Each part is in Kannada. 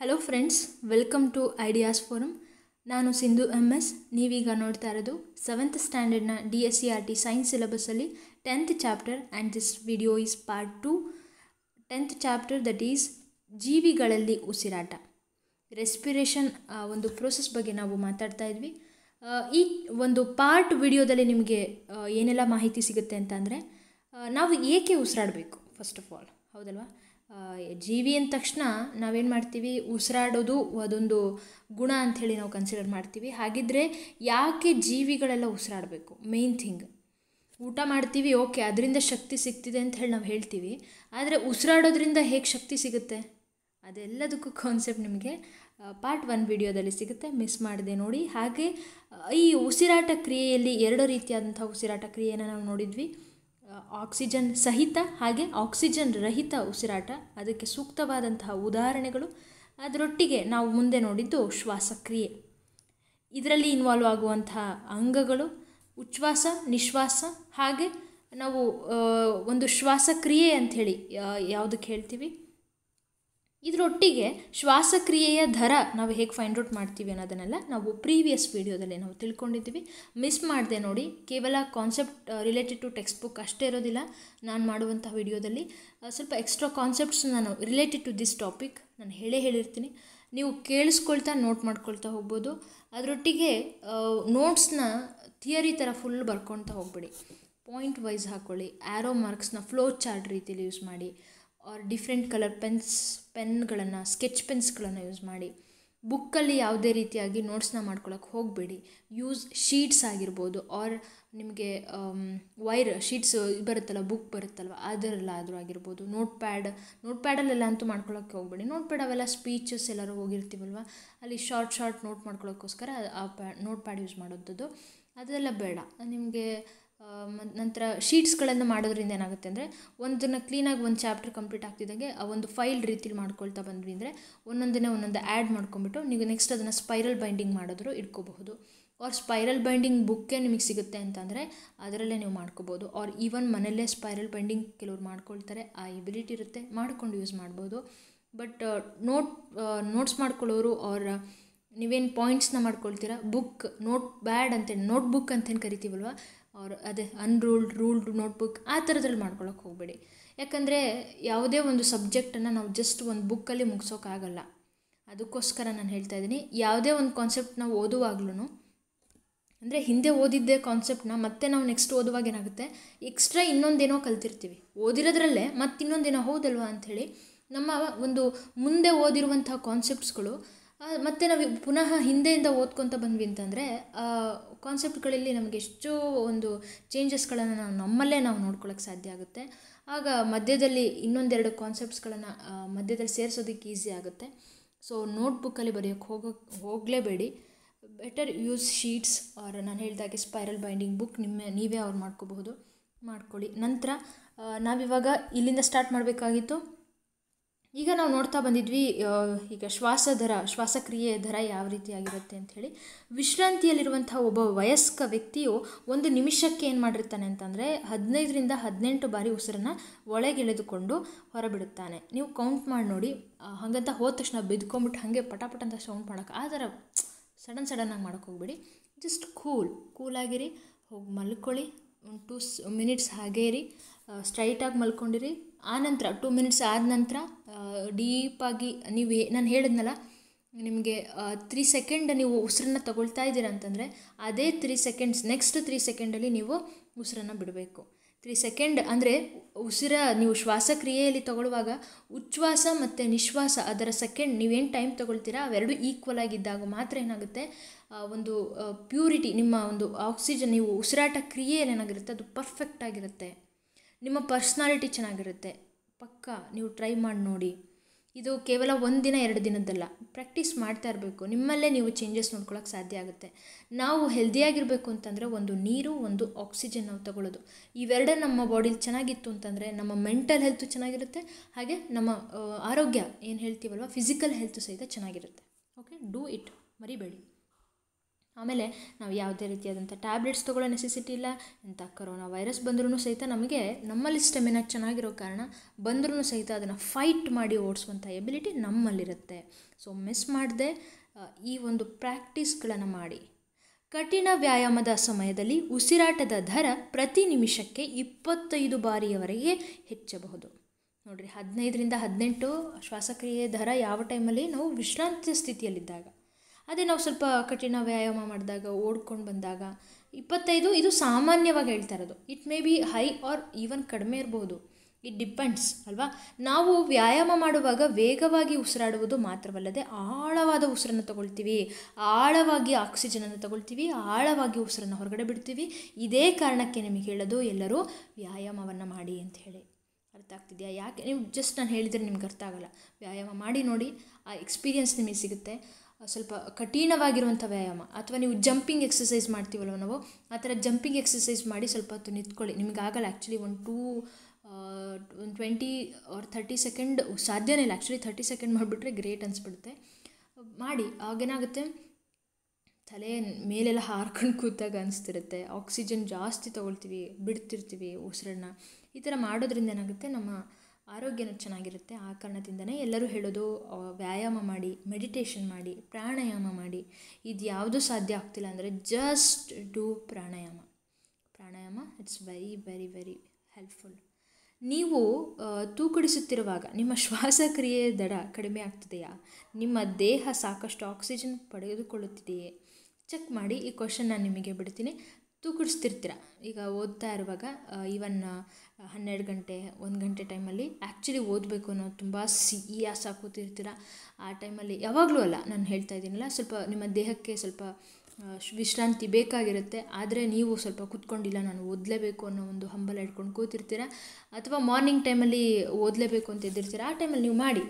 hello friends welcome to ideas forum ನಾನು ಸಿಂಧು ಎಮ್ ಎಸ್ ನೀವೀಗ ನೋಡ್ತಾ ಇರೋದು ಸೆವೆಂತ್ ಸ್ಟ್ಯಾಂಡರ್ಡ್ನ D S C R T science ಸಿಲೆಬಸ್ಸಲ್ಲಿ tenth chapter and this video is part two tenth chapter that is ಜೀವಿಗಳಲ್ಲಿ ಉಸಿರಾಟ ರೆಸ್ಪಿರೇಷನ್ ಒಂದು ಪ್ರೋಸೆಸ್ ಬಗ್ಗೆ ನಾವು ಮಾತಾಡ್ತಾ ಇದ್ವಿ ಈ ಒಂದು ಪಾರ್ಟ್ ವಿಡಿಯೋದಲ್ಲಿ ನಿಮಗೆ ಏನೆಲ್ಲ ಮಾಹಿತಿ ಸಿಗುತ್ತೆ ಅಂತ ನಾವು ಏಕೆ ಉಸಿರಾಡಬೇಕು ಫಸ್ಟ್ ಆಫ್ ಆಲ್ ಹೌದಲ್ವಾ ಜೀವಿ ಅಂದ ತಕ್ಷಣ ನಾವೇನು ಮಾಡ್ತೀವಿ ಉಸಿರಾಡೋದು ಅದೊಂದು ಗುಣ ಅಂಥೇಳಿ ನಾವು ಕನ್ಸಿಡರ್ ಮಾಡ್ತೀವಿ ಹಾಗಿದ್ದರೆ ಯಾಕೆ ಜೀವಿಗಳೆಲ್ಲ ಉಸಿರಾಡಬೇಕು ಮೇನ್ ಥಿಂಗ್ ಊಟ ಮಾಡ್ತೀವಿ ಓಕೆ ಅದರಿಂದ ಶಕ್ತಿ ಸಿಗ್ತಿದೆ ಅಂತ ಹೇಳಿ ನಾವು ಹೇಳ್ತೀವಿ ಆದರೆ ಉಸಿರಾಡೋದ್ರಿಂದ ಹೇಗೆ ಶಕ್ತಿ ಸಿಗುತ್ತೆ ಅದೆಲ್ಲದಕ್ಕೂ ಕಾನ್ಸೆಪ್ಟ್ ನಿಮಗೆ ಪಾರ್ಟ್ ಒನ್ ವಿಡಿಯೋದಲ್ಲಿ ಸಿಗುತ್ತೆ ಮಿಸ್ ಮಾಡಿದೆ ನೋಡಿ ಹಾಗೆ ಈ ಉಸಿರಾಟ ಕ್ರಿಯೆಯಲ್ಲಿ ಎರಡು ರೀತಿಯಾದಂಥ ಉಸಿರಾಟ ಕ್ರಿಯೆಯನ್ನು ನಾವು ನೋಡಿದ್ವಿ ಆಕ್ಸಿಜನ್ ಸಹಿತ ಹಾಗೆ ಆಕ್ಸಿಜನ್ ರಹಿತ ಉಸಿರಾಟ ಅದಕ್ಕೆ ಸೂಕ್ತವಾದಂತಹ ಉದಾಹರಣೆಗಳು ಅದರೊಟ್ಟಿಗೆ ನಾವು ಮುಂದೆ ನೋಡಿದ್ದು ಶ್ವಾಸಕ್ರಿಯೆ ಇದರಲ್ಲಿ ಇನ್ವಾಲ್ವ್ ಆಗುವಂತಹ ಅಂಗಗಳು ಉಚ್ಛ್ವಾಸ ನಿಶ್ವಾಸ ಹಾಗೆ ನಾವು ಒಂದು ಶ್ವಾಸಕ್ರಿಯೆ ಅಂಥೇಳಿ ಯಾವುದಕ್ಕೆ ಹೇಳ್ತೀವಿ ಇದರೊಟ್ಟಿಗೆ ಶ್ವಾಸಕ್ರಿಯೆಯ ದರ ನಾವು ಹೇಗೆ ಫೈಂಡ್ ಔಟ್ ಮಾಡ್ತೀವಿ ಅನ್ನೋದನ್ನೆಲ್ಲ ನಾವು ಪ್ರೀವಿಯಸ್ ವಿಡಿಯೋದಲ್ಲಿ ನಾವು ತಿಳ್ಕೊಂಡಿದ್ದೀವಿ ಮಿಸ್ ಮಾಡಿದೆ ನೋಡಿ ಕೇವಲ concept related to text book ಅಷ್ಟೇ ಇರೋದಿಲ್ಲ ನಾನು ಮಾಡುವಂಥ ವೀಡಿಯೋದಲ್ಲಿ ಸ್ವಲ್ಪ ಎಕ್ಸ್ಟ್ರಾ ಕಾನ್ಸೆಪ್ಟ್ಸ್ ನಾನು ರಿಲೇಟೆಡ್ ಟು ದಿಸ್ ಟಾಪಿಕ್ ನಾನು ಹೇಳೇ ಹೇಳಿರ್ತೀನಿ ನೀವು ಕೇಳಿಸ್ಕೊಳ್ತಾ ನೋಟ್ ಮಾಡ್ಕೊಳ್ತಾ ಹೋಗ್ಬೋದು ಅದರೊಟ್ಟಿಗೆ ನೋಟ್ಸ್ನ ಥಿಯರಿ ಥರ ಫುಲ್ ಬರ್ಕೊಳ್ತಾ ಹೋಗ್ಬಿಡಿ ಪಾಯಿಂಟ್ ವೈಸ್ ಹಾಕ್ಕೊಳ್ಳಿ ಆ್ಯರೋ ಮಾರ್ಕ್ಸ್ನ ಫ್ಲೋ ಚಾರ್ಟ್ ರೀತಿಯಲ್ಲಿ ಯೂಸ್ ಮಾಡಿ ಆರ್ ಡಿಫ್ರೆಂಟ್ ಕಲರ್ ಪೆನ್ಸ್ ಪೆನ್ಗಳನ್ನು ಸ್ಕೆಚ್ ಪೆನ್ಸ್ಗಳನ್ನು ಯೂಸ್ ಮಾಡಿ ಬುಕ್ಕಲ್ಲಿ ಯಾವುದೇ ರೀತಿಯಾಗಿ ನೋಟ್ಸ್ನ ಮಾಡ್ಕೊಳ್ಳೋಕೆ ಹೋಗಬೇಡಿ ಯೂಸ್ ಶೀಟ್ಸ್ ಆಗಿರ್ಬೋದು ಆರ್ ನಿಮಗೆ ವೈರ್ ಶೀಟ್ಸ್ ಬರುತ್ತಲ್ಲ ಬುಕ್ ಬರುತ್ತಲ್ವ ಆದರೂ ಆಗಿರ್ಬೋದು ನೋಟ್ ಪ್ಯಾಡ್ ನೋಟ್ ಪ್ಯಾಡಲ್ಲೆಲ್ಲ ಅಂತೂ ಮಾಡ್ಕೊಳ್ಳೋಕೆ ಹೋಗಬೇಡಿ ನೋಟ್ ಪ್ಯಾಡ್ ಅವೆಲ್ಲ ಸ್ಪೀಚಸ್ ಎಲ್ಲರೂ ಹೋಗಿರ್ತೀವಲ್ವ ಅಲ್ಲಿ ಶಾರ್ಟ್ ಶಾರ್ಟ್ ನೋಟ್ ಮಾಡ್ಕೊಳ್ಳೋಕ್ಕೋಸ್ಕರ ಆ ಪ್ಯಾ ನೋಟ್ ಪ್ಯಾಡ್ ಯೂಸ್ ಮಾಡೋಂಥದ್ದು ಅದೆಲ್ಲ ಬೇಡ ನಿಮಗೆ ನಂತರ ಶೀಟ್ಸ್ಗಳನ್ನು ಮಾಡೋದ್ರಿಂದ ಏನಾಗುತ್ತೆ ಅಂದರೆ ಒಂದನ್ನು ಕ್ಲೀನಾಗಿ ಒಂದು ಚಾಪ್ಟರ್ ಕಂಪ್ಲೀಟ್ ಆಗ್ತಿದ್ದಂಗೆ ಆ ಒಂದು ಫೈಲ್ ರೀತಿಲಿ ಮಾಡ್ಕೊಳ್ತಾ ಬಂದ್ವಿ ಅಂದರೆ ಒಂದೊಂದನ್ನೇ ಒಂದೊಂದು ಆ್ಯಡ್ ಮಾಡ್ಕೊಂಬಿಟ್ಟು ನೀವು ನೆಕ್ಸ್ಟ್ ಅದನ್ನು ಸ್ಪೈರಲ್ ಬೈಂಡಿಂಗ್ ಮಾಡಿದ್ರು ಇಟ್ಕೋಬಹುದು ಆರ್ ಸ್ಪೈರಲ್ ಬೈಂಡಿಂಗ್ ಬುಕ್ಕೇ ನಿಮಗೆ ಸಿಗುತ್ತೆ ಅಂತಂದರೆ ಅದರಲ್ಲೇ ನೀವು ಮಾಡ್ಕೋಬೋದು ಆರ್ ಈವನ್ ಮನೆಯಲ್ಲೇ ಸ್ಪೈರಲ್ ಬೈಂಡಿಂಗ್ ಕೆಲವ್ರು ಮಾಡ್ಕೊಳ್ತಾರೆ ಆ ಎಬಿಲಿಟಿ ಇರುತ್ತೆ ಮಾಡ್ಕೊಂಡು ಯೂಸ್ ಮಾಡ್ಬೋದು ಬಟ್ ನೋಟ್ ನೋಟ್ಸ್ ಮಾಡ್ಕೊಳ್ಳೋರು ಅವ್ರ ನೀವೇನು ಪಾಯಿಂಟ್ಸ್ನ ಮಾಡ್ಕೊಳ್ತೀರಾ ಬುಕ್ ನೋಟ್ ಬ್ಯಾಡ್ ಅಂತೇಳಿ ನೋಟ್ ಬುಕ್ ಅಂತೇನು ಕರಿತೀವಲ್ವ ಅವ್ರು ಅದೇ ಅನ್ರೂಲ್ಡ್ ರೂಲ್ಡ್ ನೋಟ್ಬುಕ್ ಆ ಥರದ್ರಲ್ಲಿ ಮಾಡ್ಕೊಳಕ್ಕೆ ಹೋಗಬೇಡಿ ಯಾಕಂದರೆ ಯಾವುದೇ ಒಂದು ಸಬ್ಜೆಕ್ಟನ್ನು ನಾವು ಜಸ್ಟ್ ಒಂದು ಬುಕ್ಕಲ್ಲಿ ಮುಗಿಸೋಕ್ಕಾಗಲ್ಲ ಅದಕ್ಕೋಸ್ಕರ ನಾನು ಹೇಳ್ತಾ ಇದ್ದೀನಿ ಯಾವುದೇ ಒಂದು ಕಾನ್ಸೆಪ್ಟ್ ನಾವು ಓದುವಾಗ್ಲೂ ಅಂದರೆ ಹಿಂದೆ ಓದಿದ್ದೇ ಕಾನ್ಸೆಪ್ಟನ್ನ ಮತ್ತೆ ನಾವು ನೆಕ್ಸ್ಟ್ ಓದುವಾಗ ಏನಾಗುತ್ತೆ ಎಕ್ಸ್ಟ್ರಾ ಇನ್ನೊಂದೇನೋ ಕಲ್ತಿರ್ತೀವಿ ಓದಿರೋದ್ರಲ್ಲೇ ಮತ್ತೆ ಇನ್ನೊಂದೇನೋ ಹೌದಲ್ವಾ ಅಂಥೇಳಿ ನಮ್ಮ ಒಂದು ಮುಂದೆ ಓದಿರುವಂಥ ಕಾನ್ಸೆಪ್ಟ್ಸ್ಗಳು ಮತ್ತು ನಾವು ಪುನಃ ಹಿಂದೆಯಿಂದ ಓದ್ಕೊತ ಬಂದ್ವಿ ಅಂತಂದರೆ ಕಾನ್ಸೆಪ್ಟ್ಗಳಲ್ಲಿ ನಮಗೆ ಎಷ್ಟೋ ಒಂದು ಚೇಂಜಸ್ಗಳನ್ನು ನಾವು ನಮ್ಮಲ್ಲೇ ನಾವು ನೋಡ್ಕೊಳ್ಳೋಕೆ ಸಾಧ್ಯ ಆಗುತ್ತೆ ಆಗ ಮಧ್ಯದಲ್ಲಿ ಇನ್ನೊಂದೆರಡು ಕಾನ್ಸೆಪ್ಟ್ಸ್ಗಳನ್ನು ಮಧ್ಯದಲ್ಲಿ ಸೇರಿಸೋದಕ್ಕೆ ಈಸಿ ಆಗುತ್ತೆ ಸೊ ನೋಟ್ಬುಕ್ಕಲ್ಲಿ ಬರೆಯೋಕ್ಕೆ ಹೋಗೋ ಹೋಗಲೇಬೇಡಿ ಬೆಟರ್ ಯೂಸ್ ಶೀಟ್ಸ್ ಆರ್ ನಾನು ಹೇಳಿದಾಗೆ ಸ್ಪೈರಲ್ ಬೈಂಡಿಂಗ್ ಬುಕ್ ನಿಮ್ಮ ನೀವೇ ಅವ್ರು ಮಾಡ್ಕೋಬಹುದು ಮಾಡ್ಕೊಳ್ಳಿ ನಂತರ ನಾವಿವಾಗ ಇಲ್ಲಿಂದ ಸ್ಟಾರ್ಟ್ ಮಾಡಬೇಕಾಗಿತ್ತು ಈಗ ನಾವು ನೋಡ್ತಾ ಬಂದಿದ್ವಿ ಈಗ ಶ್ವಾಸ ದರ ಶ್ವಾಸಕ್ರಿಯೆ ದರ ಯಾವ ರೀತಿಯಾಗಿರುತ್ತೆ ಅಂಥೇಳಿ ವಿಶ್ರಾಂತಿಯಲ್ಲಿರುವಂಥ ಒಬ್ಬ ವಯಸ್ಕ ವ್ಯಕ್ತಿಯು ಒಂದು ನಿಮಿಷಕ್ಕೆ ಏನು ಮಾಡಿರ್ತಾನೆ ಅಂತಂದರೆ ಹದಿನೈದರಿಂದ ಹದಿನೆಂಟು ಬಾರಿ ಉಸಿರನ್ನು ಒಳಗೆಳೆದುಕೊಂಡು ಹೊರಬಿಡುತ್ತಾನೆ ನೀವು ಕೌಂಟ್ ಮಾಡಿ ನೋಡಿ ಹಾಗಂತ ಹೋದ ತಕ್ಷಣ ಬಿದ್ಕೊಂಬಿಟ್ಟು ಹಾಗೆ ಪಟಾಪಟ ಅಂತ ಸೌಂಡ್ ಮಾಡೋಕೆ ಆ ಥರ ಸಡನ್ ಸಡನ್ನಾಗಿ ಮಾಡೋಕೆ ಹೋಗ್ಬಿಡಿ ಜಸ್ಟ್ ಕೂಲ್ ಕೂಲಾಗಿರಿ ಹೋಗಿ ಮಲ್ಕೊಳ್ಳಿ ಒಂದು ಟೂ ಮಿನಿಟ್ಸ್ ಹಾಗೇ ಇರಿ ಸ್ಟ್ರೈಟಾಗಿ ಮಲ್ಕೊಂಡಿರಿ ಆನಂತರ ಟೂ ಮಿನಿಟ್ಸ್ ಆದ ನಂತರ ಡೀಪಾಗಿ ನೀವು ನಾನು ಹೇಳಿದ್ನಲ್ಲ ನಿಮಗೆ ತ್ರೀ ಸೆಕೆಂಡ್ ನೀವು ಉಸಿರನ್ನ ತಗೊಳ್ತಾ ಇದ್ದೀರ ಅಂತಂದರೆ ಅದೇ ತ್ರೀ ಸೆಕೆಂಡ್ಸ್ ನೆಕ್ಸ್ಟ್ ತ್ರೀ ಸೆಕೆಂಡಲ್ಲಿ ನೀವು ಉಸಿರನ್ನು ಬಿಡಬೇಕು ತ್ರೀ ಸೆಕೆಂಡ್ ಅಂದರೆ ಉಸಿರ ನೀವು ಶ್ವಾಸಕ್ರಿಯೆಯಲ್ಲಿ ತಗೊಳ್ಳುವಾಗ ಉಚ್ಛ್ವಾಸ ಮತ್ತು ನಿಶ್ವಾಸ ಅದರ ಸೆಕೆಂಡ್ ನೀವೇನು ಟೈಮ್ ತಗೊಳ್ತೀರಾ ಅವೆರಡು ಈಕ್ವಲ್ ಆಗಿದ್ದಾಗ ಮಾತ್ರ ಏನಾಗುತ್ತೆ ಒಂದು ಪ್ಯೂರಿಟಿ ನಿಮ್ಮ ಒಂದು ಆಕ್ಸಿಜನ್ ನೀವು ಉಸಿರಾಟ ಕ್ರಿಯೆಯಲ್ಲಿ ಏನಾಗಿರುತ್ತೆ ಅದು ಪರ್ಫೆಕ್ಟ್ ಆಗಿರುತ್ತೆ ನಿಮ್ಮ ಪರ್ಸ್ನಾಲಿಟಿ ಚೆನ್ನಾಗಿರುತ್ತೆ ಪಕ್ಕ ನೀವು ಟ್ರೈ ಮಾಡಿ ನೋಡಿ ಇದು ಕೇವಲ ಒಂದು ದಿನ ಎರಡು ದಿನದ್ದಲ್ಲ ಪ್ರಾಕ್ಟೀಸ್ ಮಾಡ್ತಾ ಇರಬೇಕು ನಿಮ್ಮಲ್ಲೇ ನೀವು ಚೇಂಜಸ್ ನೋಡ್ಕೊಳ್ಳೋಕೆ ಸಾಧ್ಯ ಆಗುತ್ತೆ ನಾವು ಹೆಲ್ದಿಯಾಗಿರಬೇಕು ಅಂತಂದರೆ ಒಂದು ನೀರು ಒಂದು ಆಕ್ಸಿಜನ್ ನಾವು ತಗೊಳ್ಳೋದು ಇವೆರಡೇ ನಮ್ಮ ಬಾಡಿಲಿ ಚೆನ್ನಾಗಿತ್ತು ಅಂತಂದರೆ ನಮ್ಮ ಮೆಂಟಲ್ ಹೆಲ್ತು ಚೆನ್ನಾಗಿರುತ್ತೆ ಹಾಗೆ ನಮ್ಮ ಆರೋಗ್ಯ ಏನು ಹೇಳ್ತೀವಲ್ವ ಫಿಸಿಕಲ್ ಹೆಲ್ತು ಸಹಿತ ಚೆನ್ನಾಗಿರುತ್ತೆ ಓಕೆ ಡೂ ಇಟ್ ಮರಿಬೇಡಿ ಆಮೇಲೆ ನಾವು ಯಾವುದೇ ರೀತಿಯಾದಂಥ ಟ್ಯಾಬ್ಲೆಟ್ಸ್ ತೊಗೊಳ್ಳೋ ನೆಸೆಸಿಟಿ ಇಲ್ಲ ಇಂಥ ಕರೋನಾ ವೈರಸ್ ಬಂದರೂ ಸಹಿತ ನಮಗೆ ನಮ್ಮಲ್ಲಿ ಸ್ಟೆಮಿನ ಚೆನ್ನಾಗಿರೋ ಕಾರಣ ಬಂದರೂ ಸಹಿತ ಅದನ್ನು ಫೈಟ್ ಮಾಡಿ ಓಡಿಸುವಂಥ ಎಬಿಲಿಟಿ ನಮ್ಮಲ್ಲಿರುತ್ತೆ ಸೊ ಮಿಸ್ ಮಾಡದೆ ಈ ಒಂದು ಪ್ರಾಕ್ಟೀಸ್ಗಳನ್ನು ಮಾಡಿ ಕಠಿಣ ವ್ಯಾಯಾಮದ ಸಮಯದಲ್ಲಿ ಉಸಿರಾಟದ ದರ ಪ್ರತಿ ನಿಮಿಷಕ್ಕೆ ಇಪ್ಪತ್ತೈದು ಬಾರಿಯವರೆಗೆ ಹೆಚ್ಚಬಹುದು ನೋಡಿರಿ ಹದಿನೈದರಿಂದ ಹದಿನೆಂಟು ಶ್ವಾಸಕ್ರಿಯೆ ದರ ಯಾವ ಟೈಮಲ್ಲಿ ನಾವು ವಿಶ್ರಾಂತಿ ಸ್ಥಿತಿಯಲ್ಲಿದ್ದಾಗ ಅದೇ ನಾವು ಸ್ವಲ್ಪ ಕಠಿಣ ವ್ಯಾಯಾಮ ಮಾಡಿದಾಗ ಓಡ್ಕೊಂಡು ಬಂದಾಗ ಇಪ್ಪತ್ತೈದು ಇದು ಸಾಮಾನ್ಯವಾಗಿ ಹೇಳ್ತಾ ಇರೋದು it may be high or even ಕಡಿಮೆ ಇರ್ಬೋದು ಇಟ್ ಡಿಪೆಂಡ್ಸ್ ಅಲ್ವಾ ನಾವು ವ್ಯಾಯಾಮ ಮಾಡುವಾಗ ವೇಗವಾಗಿ ಉಸಿರಾಡುವುದು ಮಾತ್ರವಲ್ಲದೆ ಆಳವಾದ ಉಸಿರನ್ನು ತಗೊಳ್ತೀವಿ ಆಳವಾಗಿ ಆಕ್ಸಿಜನನ್ನು ತಗೊಳ್ತೀವಿ ಆಳವಾಗಿ ಉಸಿರನ್ನು ಹೊರಗಡೆ ಬಿಡ್ತೀವಿ ಇದೇ ಕಾರಣಕ್ಕೆ ನಿಮಗೆ ಹೇಳೋದು ಎಲ್ಲರೂ ವ್ಯಾಯಾಮವನ್ನು ಮಾಡಿ ಅಂತ ಹೇಳಿ ಅರ್ಥ ಆಗ್ತಿದೆಯಾ ಯಾಕೆ ನೀವು ಜಸ್ಟ್ ನಾನು ಹೇಳಿದರೆ ನಿಮ್ಗೆ ಅರ್ಥ ಆಗಲ್ಲ ವ್ಯಾಯಾಮ ಮಾಡಿ ನೋಡಿ ಆ ಎಕ್ಸ್ಪೀರಿಯನ್ಸ್ ನಿಮಗೆ ಸಿಗುತ್ತೆ ಸ್ವಲ್ಪ ಕಠಿಣವಾಗಿರುವಂಥ ವ್ಯಾಯಾಮ ಅಥವಾ ನೀವು ಜಂಪಿಂಗ್ ಎಕ್ಸಸೈಸ್ ಮಾಡ್ತೀವಲ್ವ ನಾವು ಆ ಥರ ಜಂಪಿಂಗ್ ಎಕ್ಸಸೈಸ್ ಮಾಡಿ ಸ್ವಲ್ಪ ಹೊತ್ತು ನಿಂತ್ಕೊಳ್ಳಿ ನಿಮಗೆ ಆಗಲ್ಲ ಆ್ಯಕ್ಚುಲಿ ಒಂದು ಟೂ ಒಂದು ಟ್ವೆಂಟಿ ಆರ್ ಥರ್ಟಿ ಸೆಕೆಂಡ್ ಸಾಧ್ಯನೇ ಇಲ್ಲ ಆ್ಯಕ್ಚುಲಿ ಥರ್ಟಿ ಸೆಕೆಂಡ್ ಮಾಡಿಬಿಟ್ರೆ ಗ್ರೇಟ್ ಅನಿಸ್ಬಿಡುತ್ತೆ ಮಾಡಿ ಆಗೇನಾಗುತ್ತೆ ತಲೆ ಮೇಲೆಲ್ಲ ಹಾರ್ಕೊಂಡು ಕೂತಾಗ ಅನಿಸ್ತಿರುತ್ತೆ ಆಕ್ಸಿಜನ್ ಜಾಸ್ತಿ ತೊಗೊಳ್ತೀವಿ ಬಿಡ್ತಿರ್ತೀವಿ ಉಸಿರನ್ನ ಈ ಥರ ಮಾಡೋದ್ರಿಂದ ಏನಾಗುತ್ತೆ ನಮ್ಮ ಆರೋಗ್ಯನೂ ಚೆನ್ನಾಗಿರುತ್ತೆ ಆ ಕಾರಣದಿಂದನೇ ಎಲ್ಲರೂ ಹೇಳೋದು ವ್ಯಾಯಾಮ ಮಾಡಿ ಮೆಡಿಟೇಷನ್ ಮಾಡಿ ಪ್ರಾಣಾಯಾಮ ಮಾಡಿ ಇದು ಯಾವುದೂ ಸಾಧ್ಯ ಆಗ್ತಿಲ್ಲ ಅಂದರೆ just do pranayama pranayama it's very very very helpful ನೀವು ತೂಕಡಿಸುತ್ತಿರುವಾಗ ನಿಮ್ಮ ಶ್ವಾಸಕ್ರಿಯೆ ದಡ ಕಡಿಮೆ ಆಗ್ತಿದೆಯಾ ನಿಮ್ಮ ದೇಹ ಸಾಕಷ್ಟು ಆಕ್ಸಿಜನ್ ಪಡೆದುಕೊಳ್ಳುತ್ತಿದೆಯೇ ಚೆಕ್ ಮಾಡಿ ಈ ಕ್ವಶನ್ ನಾನು ನಿಮಗೆ ಬಿಡ್ತೀನಿ ತೂಕಡಿಸ್ತಿರ್ತೀರ ಈಗ ಓದ್ತಾ ಇರುವಾಗ ಈವನ್ ಹನ್ನೆರಡು ಗಂಟೆ ಒಂದು ಗಂಟೆ ಟೈಮಲ್ಲಿ ಆ್ಯಕ್ಚುಲಿ ಓದಬೇಕು ಅನ್ನೋ ತುಂಬ ಸಿಹಿ ಆಸೆ ಕೂತಿರ್ತೀರ ಆ ಟೈಮಲ್ಲಿ ಯಾವಾಗಲೂ ಅಲ್ಲ ನಾನು ಹೇಳ್ತಾ ಇದ್ದೀನಲ್ಲ ಸ್ವಲ್ಪ ನಿಮ್ಮ ದೇಹಕ್ಕೆ ಸ್ವಲ್ಪ ವಿಶ್ರಾಂತಿ ಬೇಕಾಗಿರುತ್ತೆ ಆದರೆ ನೀವು ಸ್ವಲ್ಪ ಕೂತ್ಕೊಂಡಿಲ್ಲ ನಾನು ಓದಲೇಬೇಕು ಅನ್ನೋ ಒಂದು ಹಂಬಲ ಇಟ್ಕೊಂಡು ಕೂತಿರ್ತೀರ ಅಥವಾ ಮಾರ್ನಿಂಗ್ ಟೈಮಲ್ಲಿ ಓದಲೇಬೇಕು ಅಂತ ಇದ್ದಿರ್ತೀರ ಆ ಟೈಮಲ್ಲಿ ನೀವು ಮಾಡಿ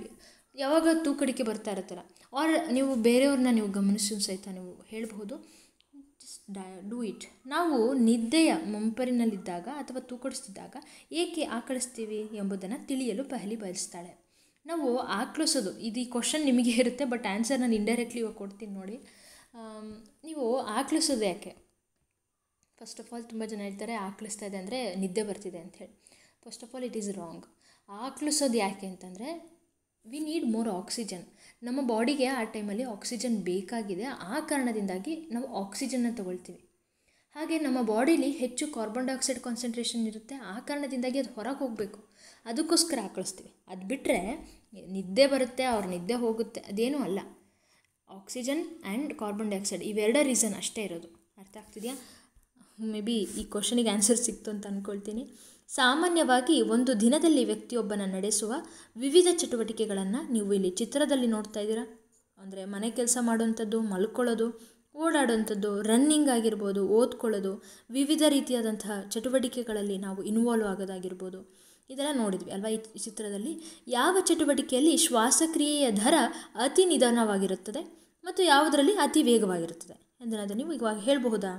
ಯಾವಾಗ ತೂಕಡಿಕೆ ಬರ್ತಾ ಇರುತ್ತಲ್ಲ ಆರ್ ನೀವು ಬೇರೆಯವ್ರನ್ನ ನೀವು ಗಮನಿಸೋ ಸಹಿತ ನೀವು ಹೇಳಬಹುದು ಡ ಡೂ ಇಟ್ ನಾವು ನಿದ್ದೆಯ ಮಂಪರಿನಲ್ಲಿದ್ದಾಗ ಅಥವಾ ತೂಕಡಿಸ್ತಿದ್ದಾಗ ಏಕೆ ಆಕಳಿಸ್ತೀವಿ ಎಂಬುದನ್ನು ತಿಳಿಯಲು ಪಹಲಿ ಬಯಸ್ತಾಳೆ ನಾವು ಆಕಳಿಸೋದು ಇದು ಈ ಕ್ವಶನ್ ನಿಮಗೆ ಇರುತ್ತೆ ಬಟ್ ಆನ್ಸರ್ ನಾನು ಇಂಡೈರೆಕ್ಟ್ಲಿ ಇವಾಗ ಕೊಡ್ತೀನಿ ನೋಡಿ ನೀವು ಆಕಳಿಸೋದು ಯಾಕೆ ಫಸ್ಟ್ ಆಫ್ ಆಲ್ ತುಂಬ ಜನ ಹೇಳ್ತಾರೆ ಆಕಳಿಸ್ತಾ ಇದೆ ಅಂದರೆ ನಿದ್ದೆ ಬರ್ತಿದೆ ಅಂಥೇಳಿ first of all it is wrong ಆಕಳಿಸೋದು ಯಾಕೆ ಅಂತಂದರೆ ವಿ ನೀಡ್ ಮೋರ್ ಆಕ್ಸಿಜನ್ ನಮ್ಮ ಬಾಡಿಗೆ ಆ ಟೈಮಲ್ಲಿ ಆಕ್ಸಿಜನ್ ಬೇಕಾಗಿದೆ ಆ ಕಾರಣದಿಂದಾಗಿ ನಾವು ಆಕ್ಸಿಜನ್ನ ತೊಗೊಳ್ತೀವಿ ಹಾಗೆ ನಮ್ಮ ಬಾಡಿಲಿ ಹೆಚ್ಚು ಕಾರ್ಬನ್ ಡೈಆಕ್ಸೈಡ್ ಕಾನ್ಸಂಟ್ರೇಷನ್ ಇರುತ್ತೆ ಆ ಕಾರಣದಿಂದಾಗಿ ಅದು ಹೊರಗೆ ಹೋಗಬೇಕು ಅದಕ್ಕೋಸ್ಕರ ಆಕಳಿಸ್ತೀವಿ ಅದು ಬಿಟ್ಟರೆ ನಿದ್ದೆ ಬರುತ್ತೆ ಅವ್ರ ನಿದ್ದೆ ಹೋಗುತ್ತೆ ಅದೇನೂ ಅಲ್ಲ ಆಕ್ಸಿಜನ್ ಆ್ಯಂಡ್ ಕಾರ್ಬನ್ ಡೈಆಕ್ಸೈಡ್ ಇವೆರಡ ರೀಸನ್ ಅಷ್ಟೇ ಇರೋದು ಅರ್ಥ ಆಗ್ತಿದೆಯಾ ಮೇ ಬಿ ಈ ಕ್ವಶನಿಗೆ ಆನ್ಸರ್ ಸಿಕ್ತು ಅಂತ ಅಂದ್ಕೊಳ್ತೀನಿ ಸಾಮಾನ್ಯವಾಗಿ ಒಂದು ದಿನದಲ್ಲಿ ವ್ಯಕ್ತಿಯೊಬ್ಬನ ನಡೆಸುವ ವಿವಿಧ ಚಟುವಟಿಕೆಗಳನ್ನು ನೀವು ಇಲ್ಲಿ ಚಿತ್ರದಲ್ಲಿ ನೋಡ್ತಾ ಇದ್ದೀರಾ ಅಂದರೆ ಮನೆ ಕೆಲಸ ಮಾಡುವಂಥದ್ದು ಮಲ್ಕೊಳ್ಳೋದು ಓಡಾಡುವಂಥದ್ದು ರನ್ನಿಂಗ್ ಆಗಿರ್ಬೋದು ಓದ್ಕೊಳ್ಳೋದು ವಿವಿಧ ರೀತಿಯಾದಂತಹ ಚಟುವಟಿಕೆಗಳಲ್ಲಿ ನಾವು ಇನ್ವಾಲ್ವ್ ಆಗೋದಾಗಿರ್ಬೋದು ಇದೆಲ್ಲ ನೋಡಿದ್ವಿ ಅಲ್ವಾ ಈ ಚಿತ್ರದಲ್ಲಿ ಯಾವ ಚಟುವಟಿಕೆಯಲ್ಲಿ ಶ್ವಾಸಕ್ರಿಯೆಯ ದರ ಅತಿ ನಿಧಾನವಾಗಿರುತ್ತದೆ ಮತ್ತು ಯಾವುದರಲ್ಲಿ ಅತಿ ವೇಗವಾಗಿರುತ್ತದೆ ಅದನ್ನು ನೀವು ಇವಾಗ ಹೇಳಬಹುದಾ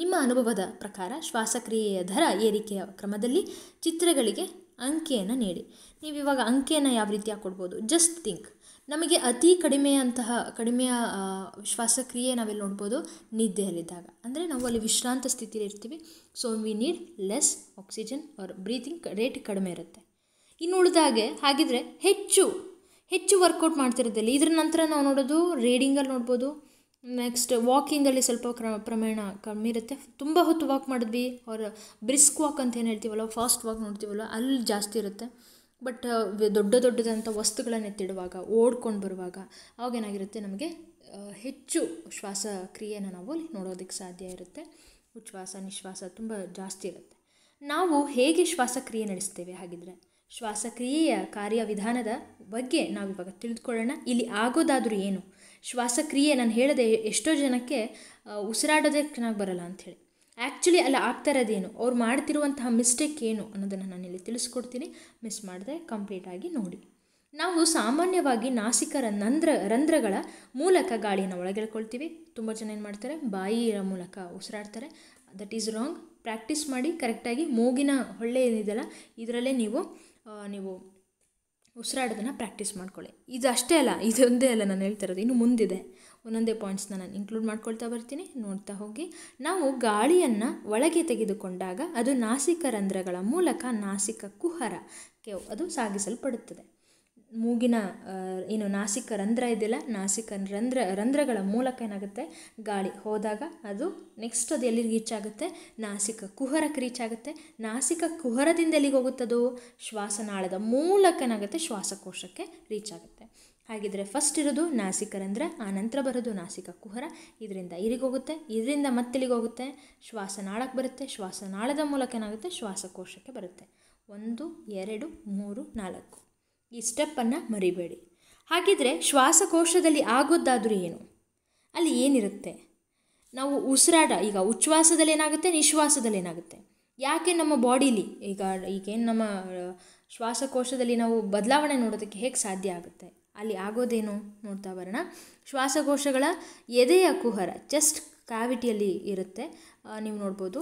ನಿಮ್ಮ ಅನುಭವದ ಪ್ರಕಾರ ಶ್ವಾಸಕ್ರಿಯೆಯ ದರ ಏರಿಕೆಯ ಕ್ರಮದಲ್ಲಿ ಚಿತ್ರಗಳಿಗೆ ಅಂಕೆಯನ್ನು ನೀಡಿ ನೀವು ಇವಾಗ ಅಂಕೆಯನ್ನು ಯಾವ ರೀತಿಯಾಗಿ ಕೊಡ್ಬೋದು ಜಸ್ಟ್ ಥಿಂಕ್ ನಮಗೆ ಅತಿ ಕಡಿಮೆಯಂತಹ ಕಡಿಮೆಯ ಶ್ವಾಸಕ್ರಿಯೆ ನಾವೆಲ್ಲಿ ನೋಡ್ಬೋದು ನಿದ್ದೆಯಲ್ಲಿದ್ದಾಗ ಅಂದರೆ ನಾವು ಅಲ್ಲಿ ವಿಶ್ರಾಂತ ಸ್ಥಿತಿಯಲ್ಲಿ ಇರ್ತೀವಿ so we need less oxygen or breathing rate ಕಡಿಮೆ ಇರುತ್ತೆ ಇನ್ನು ಉಳಿದಾಗೆ ಹಾಗಿದ್ರೆ ಹೆಚ್ಚು ಹೆಚ್ಚು ವರ್ಕೌಟ್ ಮಾಡ್ತಿರೋದಲ್ಲಿ ಇದರ ನಂತರ ನಾವು ನೋಡೋದು ರೀಡಿಂಗಲ್ಲಿ ನೋಡ್ಬೋದು ನೆಕ್ಸ್ಟ್ ವಾಕಿಂಗಲ್ಲಿ ಸ್ವಲ್ಪ ಕ್ರ ಪ್ರಮಾಣ ಕಮ್ಮಿ ಇರುತ್ತೆ ತುಂಬ ಹೊತ್ತು ವಾಕ್ ಮಾಡಿದ್ವಿ ಅವ್ರ ಬ್ರಿಸ್ಕ್ ವಾಕ್ ಅಂತ ಏನು ಹೇಳ್ತೀವಲ್ಲ ಫಾಸ್ಟ್ ವಾಕ್ ನೋಡ್ತೀವಲ್ಲ ಅಲ್ಲಿ ಜಾಸ್ತಿ ಇರುತ್ತೆ ಬಟ್ ದೊಡ್ಡ ದೊಡ್ಡದಂಥ ವಸ್ತುಗಳನ್ನು ಎತ್ತಿಡುವಾಗ ಓಡ್ಕೊಂಡು ಬರುವಾಗ ಅವಾಗೇನಾಗಿರುತ್ತೆ ನಮಗೆ ಹೆಚ್ಚು ಕ್ರಿಯೆನ ನಾವು ಅಲ್ಲಿ ನೋಡೋದಕ್ಕೆ ಸಾಧ್ಯ ಇರುತ್ತೆ ಉಚ್ಛ್ವಾಸ ನಿಶ್ವಾಸ ತುಂಬ ಜಾಸ್ತಿ ಇರುತ್ತೆ ನಾವು ಹೇಗೆ ಶ್ವಾಸಕ್ರಿಯೆ ನಡೆಸ್ತೇವೆ ಹಾಗಿದ್ರೆ ಶ್ವಾಸಕ್ರಿಯೆಯ ಕಾರ್ಯವಿಧಾನದ ಬಗ್ಗೆ ನಾವಿವಾಗ ತಿಳಿದುಕೊಳ್ಳೋಣ ಇಲ್ಲಿ ಆಗೋದಾದರೂ ಏನು ಶ್ವಾಸಕ್ರಿಯೆ ನಾನು ಹೇಳದೆ ಎಷ್ಟೋ ಜನಕ್ಕೆ ಉಸಿರಾಡೋದೇ ಚೆನ್ನಾಗಿ ಬರಲ್ಲ ಅಂಥೇಳಿ ಆ್ಯಕ್ಚುಲಿ ಅಲ್ಲಿ ಆಗ್ತಾ ಇರೋದೇನು ಅವ್ರು ಮಾಡ್ತಿರುವಂತಹ ಮಿಸ್ಟೇಕ್ ಏನು ಅನ್ನೋದನ್ನು ಇಲ್ಲಿ ತಿಳಿಸ್ಕೊಡ್ತೀನಿ ಮಿಸ್ ಮಾಡದೆ ಕಂಪ್ಲೀಟಾಗಿ ನೋಡಿ ನಾವು ಸಾಮಾನ್ಯವಾಗಿ ನಾಸಿಕರ ನಂದ್ರ ರಂಧ್ರಗಳ ಮೂಲಕ ಗಾಳಿಯನ್ನು ಒಳಗೆಳ್ಕೊಳ್ತೀವಿ ತುಂಬ ಜನ ಏನು ಮಾಡ್ತಾರೆ ಬಾಯಿಯ ಮೂಲಕ ಉಸಿರಾಡ್ತಾರೆ ದಟ್ ಈಸ್ ರಾಂಗ್ ಪ್ರಾಕ್ಟೀಸ್ ಮಾಡಿ ಕರೆಕ್ಟಾಗಿ ಮೂಗಿನ ಹೊಳ್ಳೆ ಏನಿದೆಯಲ್ಲ ಇದರಲ್ಲೇ ನೀವು ನೀವು ಉಸಿರಾಡೋದನ್ನು ಪ್ರಾಕ್ಟೀಸ್ ಮಾಡ್ಕೊಳ್ಳಿ ಇದು ಅಷ್ಟೇ ಅಲ್ಲ ಇದೊಂದೇ ಅಲ್ಲ ನಾನು ಇರೋದು ಇನ್ನು ಮುಂದಿದೆ ಒಂದೊಂದೇ ಪಾಯಿಂಟ್ಸ್ನ ನಾನು ಇನ್ಕ್ಲೂಡ್ ಮಾಡ್ಕೊಳ್ತಾ ಬರ್ತೀನಿ ನೋಡ್ತಾ ಹೋಗಿ ನಾವು ಗಾಳಿಯನ್ನು ಒಳಗೆ ತೆಗೆದುಕೊಂಡಾಗ ಅದು ನಾಸಿಕ ರಂಧ್ರಗಳ ಮೂಲಕ ನಾಸಿಕ ಕುಹರಕ್ಕೆ ಅದು ಸಾಗಿಸಲ್ಪಡುತ್ತದೆ ಮೂಗಿನ ಏನು ನಾಸಿಕ ರಂಧ್ರ ಇದೆಯಲ್ಲ ನಾಸಿಕ ರಂಧ್ರ ರಂಧ್ರಗಳ ಮೂಲಕ ಏನಾಗುತ್ತೆ ಗಾಳಿ ಹೋದಾಗ ಅದು ನೆಕ್ಸ್ಟ್ ಅದು ಎಲ್ಲಿ ರೀಚ್ ಆಗುತ್ತೆ ನಾಸಿಕ ಕುಹರಕ್ಕೆ ರೀಚ್ ಆಗುತ್ತೆ ನಾಸಿಕ ಕುಹರದಿಂದ ಎಲ್ಲಿಗೆ ಹೋಗುತ್ತದು ಶ್ವಾಸನಾಳದ ಮೂಲಕ ಏನಾಗುತ್ತೆ ಶ್ವಾಸಕೋಶಕ್ಕೆ ರೀಚ್ ಆಗುತ್ತೆ ಹಾಗಿದ್ರೆ ಫಸ್ಟ್ ಇರೋದು ನಾಸಿಕ ರಂಧ್ರ ಆ ನಂತರ ಬರೋದು ನಾಸಿಕ ಕುಹರ ಇದರಿಂದ ಇಲ್ಲಿಗೆ ಹೋಗುತ್ತೆ ಇದರಿಂದ ಎಲ್ಲಿಗೆ ಹೋಗುತ್ತೆ ಶ್ವಾಸನಾಳಕ್ಕೆ ಬರುತ್ತೆ ಶ್ವಾಸನಾಳದ ಮೂಲಕ ಏನಾಗುತ್ತೆ ಶ್ವಾಸಕೋಶಕ್ಕೆ ಬರುತ್ತೆ ಒಂದು ಎರಡು ಮೂರು ನಾಲ್ಕು ಈ ಸ್ಟೆಪ್ಪನ್ನು ಮರಿಬೇಡಿ ಹಾಗಿದ್ರೆ ಶ್ವಾಸಕೋಶದಲ್ಲಿ ಆಗೋದಾದರೂ ಏನು ಅಲ್ಲಿ ಏನಿರುತ್ತೆ ನಾವು ಉಸಿರಾಟ ಈಗ ಉಚ್ಛ್ವಾಸದಲ್ಲಿ ಏನಾಗುತ್ತೆ ನಿಶ್ವಾಸದಲ್ಲಿ ಏನಾಗುತ್ತೆ ಯಾಕೆ ನಮ್ಮ ಬಾಡೀಲಿ ಈಗ ಈಗೇನು ನಮ್ಮ ಶ್ವಾಸಕೋಶದಲ್ಲಿ ನಾವು ಬದಲಾವಣೆ ನೋಡೋದಕ್ಕೆ ಹೇಗೆ ಸಾಧ್ಯ ಆಗುತ್ತೆ ಅಲ್ಲಿ ಆಗೋದೇನು ನೋಡ್ತಾ ಬರೋಣ ಶ್ವಾಸಕೋಶಗಳ ಎದೆಯ ಕುಹರ ಚೆಸ್ಟ್ ಕ್ಯಾವಿಟಿಯಲ್ಲಿ ಇರುತ್ತೆ ನೀವು ನೋಡ್ಬೋದು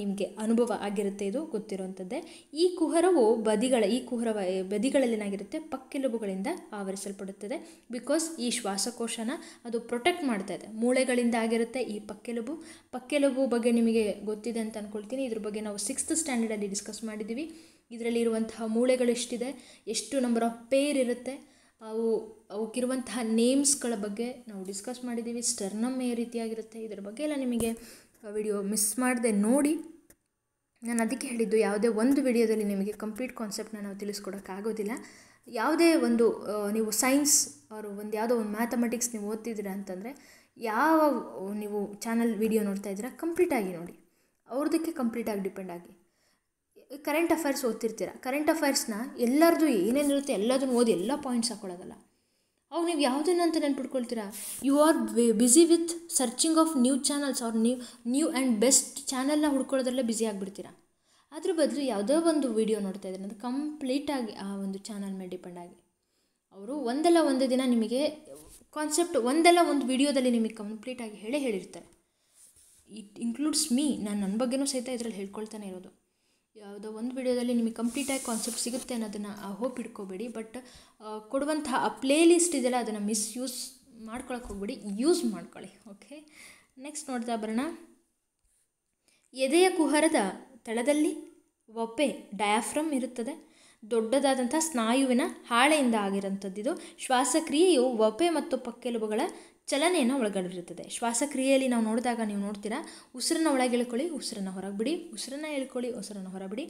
ನಿಮಗೆ ಅನುಭವ ಆಗಿರುತ್ತೆ ಇದು ಗೊತ್ತಿರುವಂಥದ್ದೇ ಈ ಕುಹರವು ಬದಿಗಳ ಈ ಕುಹರ ಬದಿಗಳಲ್ಲಿ ಏನಾಗಿರುತ್ತೆ ಪಕ್ಕೆಲುಬುಗಳಿಂದ ಆವರಿಸಲ್ಪಡುತ್ತದೆ ಬಿಕಾಸ್ ಈ ಶ್ವಾಸಕೋಶನ ಅದು ಪ್ರೊಟೆಕ್ಟ್ ಮಾಡ್ತಾ ಇದೆ ಮೂಳೆಗಳಿಂದ ಆಗಿರುತ್ತೆ ಈ ಪಕ್ಕೆಲುಬು ಪಕ್ಕೆಲುಬು ಬಗ್ಗೆ ನಿಮಗೆ ಗೊತ್ತಿದೆ ಅಂತ ಅಂದ್ಕೊಳ್ತೀನಿ ಇದ್ರ ಬಗ್ಗೆ ನಾವು ಸಿಕ್ಸ್ತ್ ಸ್ಟ್ಯಾಂಡರ್ಡಲ್ಲಿ ಡಿಸ್ಕಸ್ ಮಾಡಿದ್ದೀವಿ ಇದರಲ್ಲಿ ಇರುವಂತಹ ಮೂಳೆಗಳು ಎಷ್ಟಿದೆ ಎಷ್ಟು ನಂಬರ್ ಆಫ್ ಪೇರ್ ಇರುತ್ತೆ ಅವು ಅವಕ್ಕಿರುವಂತಹ ನೇಮ್ಸ್ಗಳ ಬಗ್ಗೆ ನಾವು ಡಿಸ್ಕಸ್ ಮಾಡಿದ್ದೀವಿ ಸ್ಟರ್ನಮ್ ಯಾವ ರೀತಿಯಾಗಿರುತ್ತೆ ಇದ್ರ ಬಗ್ಗೆ ಎಲ್ಲ ನಿಮಗೆ ವಿಡಿಯೋ ಮಿಸ್ ಮಾಡದೆ ನೋಡಿ ನಾನು ಅದಕ್ಕೆ ಹೇಳಿದ್ದು ಯಾವುದೇ ಒಂದು ವಿಡಿಯೋದಲ್ಲಿ ನಿಮಗೆ ಕಂಪ್ಲೀಟ್ ಕಾನ್ಸೆಪ್ಟ್ನ ನಾವು ತಿಳಿಸ್ಕೊಡೋಕ್ಕಾಗೋದಿಲ್ಲ ಯಾವುದೇ ಒಂದು ನೀವು ಸೈನ್ಸ್ ಅವರು ಒಂದು ಯಾವುದೋ ಒಂದು ಮ್ಯಾಥಮೆಟಿಕ್ಸ್ ನೀವು ಓದ್ತಿದ್ದೀರಾ ಅಂತಂದರೆ ಯಾವ ನೀವು ಚಾನಲ್ ವಿಡಿಯೋ ನೋಡ್ತಾ ಇದ್ದೀರಾ ಕಂಪ್ಲೀಟಾಗಿ ನೋಡಿ ಅವ್ರದಕ್ಕೆ ಕಂಪ್ಲೀಟಾಗಿ ಡಿಪೆಂಡ್ ಆಗಿ ಕರೆಂಟ್ ಅಫೇರ್ಸ್ ಓದ್ತಿರ್ತೀರ ಕರೆಂಟ್ ಅಫೇರ್ಸ್ನ ಎಲ್ಲರದ್ದು ಏನೇನಿರುತ್ತೆ ಎಲ್ಲದನ್ನು ಓದಿ ಎಲ್ಲ ಪಾಯಿಂಟ್ಸ್ ಹಾಕೊಳ್ಳೋದಲ್ಲ ಅವಾಗ ನೀವು ಯಾವುದನ್ನು ಅಂತ ನೆನ್ಪಿಟ್ಕೊಳ್ತೀರಾ you are busy with searching of new channels ಅವ್ರ ನ್ಯೂ ನ್ಯೂ ಆ್ಯಂಡ್ ಬೆಸ್ಟ್ ಚಾನಲ್ನ ಹುಡ್ಕೊಳ್ಳೋದ್ರಲ್ಲೇ ಬ್ಯುಸಿ ಆಗಿಬಿಡ್ತೀರಾ ಅದ್ರ ಬದಲು ಯಾವುದೋ ಒಂದು ವೀಡಿಯೋ ನೋಡ್ತಾ ಇದ್ದಾರೆ ಅದು ಕಂಪ್ಲೀಟಾಗಿ ಆ ಒಂದು ಚಾನಲ್ ಮೇಲೆ ಡಿಪೆಂಡ್ ಆಗಿ ಅವರು ಒಂದಲ್ಲ ಒಂದು ದಿನ ನಿಮಗೆ ಕಾನ್ಸೆಪ್ಟ್ ಒಂದಲ್ಲ ಒಂದು ವೀಡಿಯೋದಲ್ಲಿ ನಿಮಗೆ ಕಂಪ್ಲೀಟಾಗಿ ಹೇಳೇ ಹೇಳಿರ್ತಾರೆ ಇಟ್ ಇನ್ಕ್ಲೂಡ್ಸ್ ಮೀ ನಾನು ನನ್ನ ಬಗ್ಗೆನೂ ಸಹಿತ ಇದರಲ್ಲಿ ಹೇಳ್ಕೊಳ್ತಾನೆ ಇರೋದು ಯಾವುದೋ ಒಂದು ವಿಡಿಯೋದಲ್ಲಿ ನಿಮಗೆ ಕಂಪ್ಲೀಟಾಗಿ ಕಾನ್ಸೆಪ್ಟ್ ಸಿಗುತ್ತೆ ಅನ್ನೋದನ್ನು ಹೋಪ್ ಇಟ್ಕೋಬೇಡಿ ಬಟ್ ಕೊಡುವಂತಹ ಆ ಪ್ಲೇ ಲಿಸ್ಟ್ ಇದೆಯಲ್ಲ ಅದನ್ನು ಯೂಸ್ ಮಾಡ್ಕೊಳಕ್ಕೆ ಹೋಗ್ಬೇಡಿ ಯೂಸ್ ಮಾಡ್ಕೊಳ್ಳಿ ಓಕೆ ನೆಕ್ಸ್ಟ್ ನೋಡ್ತಾ ಬರೋಣ ಎದೆಯ ಕುಹರದ ತಳದಲ್ಲಿ ಒಪ್ಪೆ ಡಯಾಫ್ರಮ್ ಇರುತ್ತದೆ ದೊಡ್ಡದಾದಂಥ ಸ್ನಾಯುವಿನ ಹಾಳೆಯಿಂದ ಇದು ಶ್ವಾಸಕ್ರಿಯೆಯು ಒಪೆ ಮತ್ತು ಪಕ್ಕೆಲುಬುಗಳ ಚಲನೆಯನ್ನು ಒಳಗಡಿರುತ್ತದೆ ಶ್ವಾಸಕ್ರಿಯೆಯಲ್ಲಿ ನಾವು ನೋಡಿದಾಗ ನೀವು ನೋಡ್ತೀರಾ ಉಸಿರನ್ನು ಒಳಗೆ ಇಳ್ಕೊಳ್ಳಿ ಉಸಿರನ್ನು ಹೊರಗೆ ಬಿಡಿ ಉಸಿರನ್ನು ಇಳ್ಕೊಳ್ಳಿ ಉಸಿರನ್ನು ಹೊರಬಿಡಿ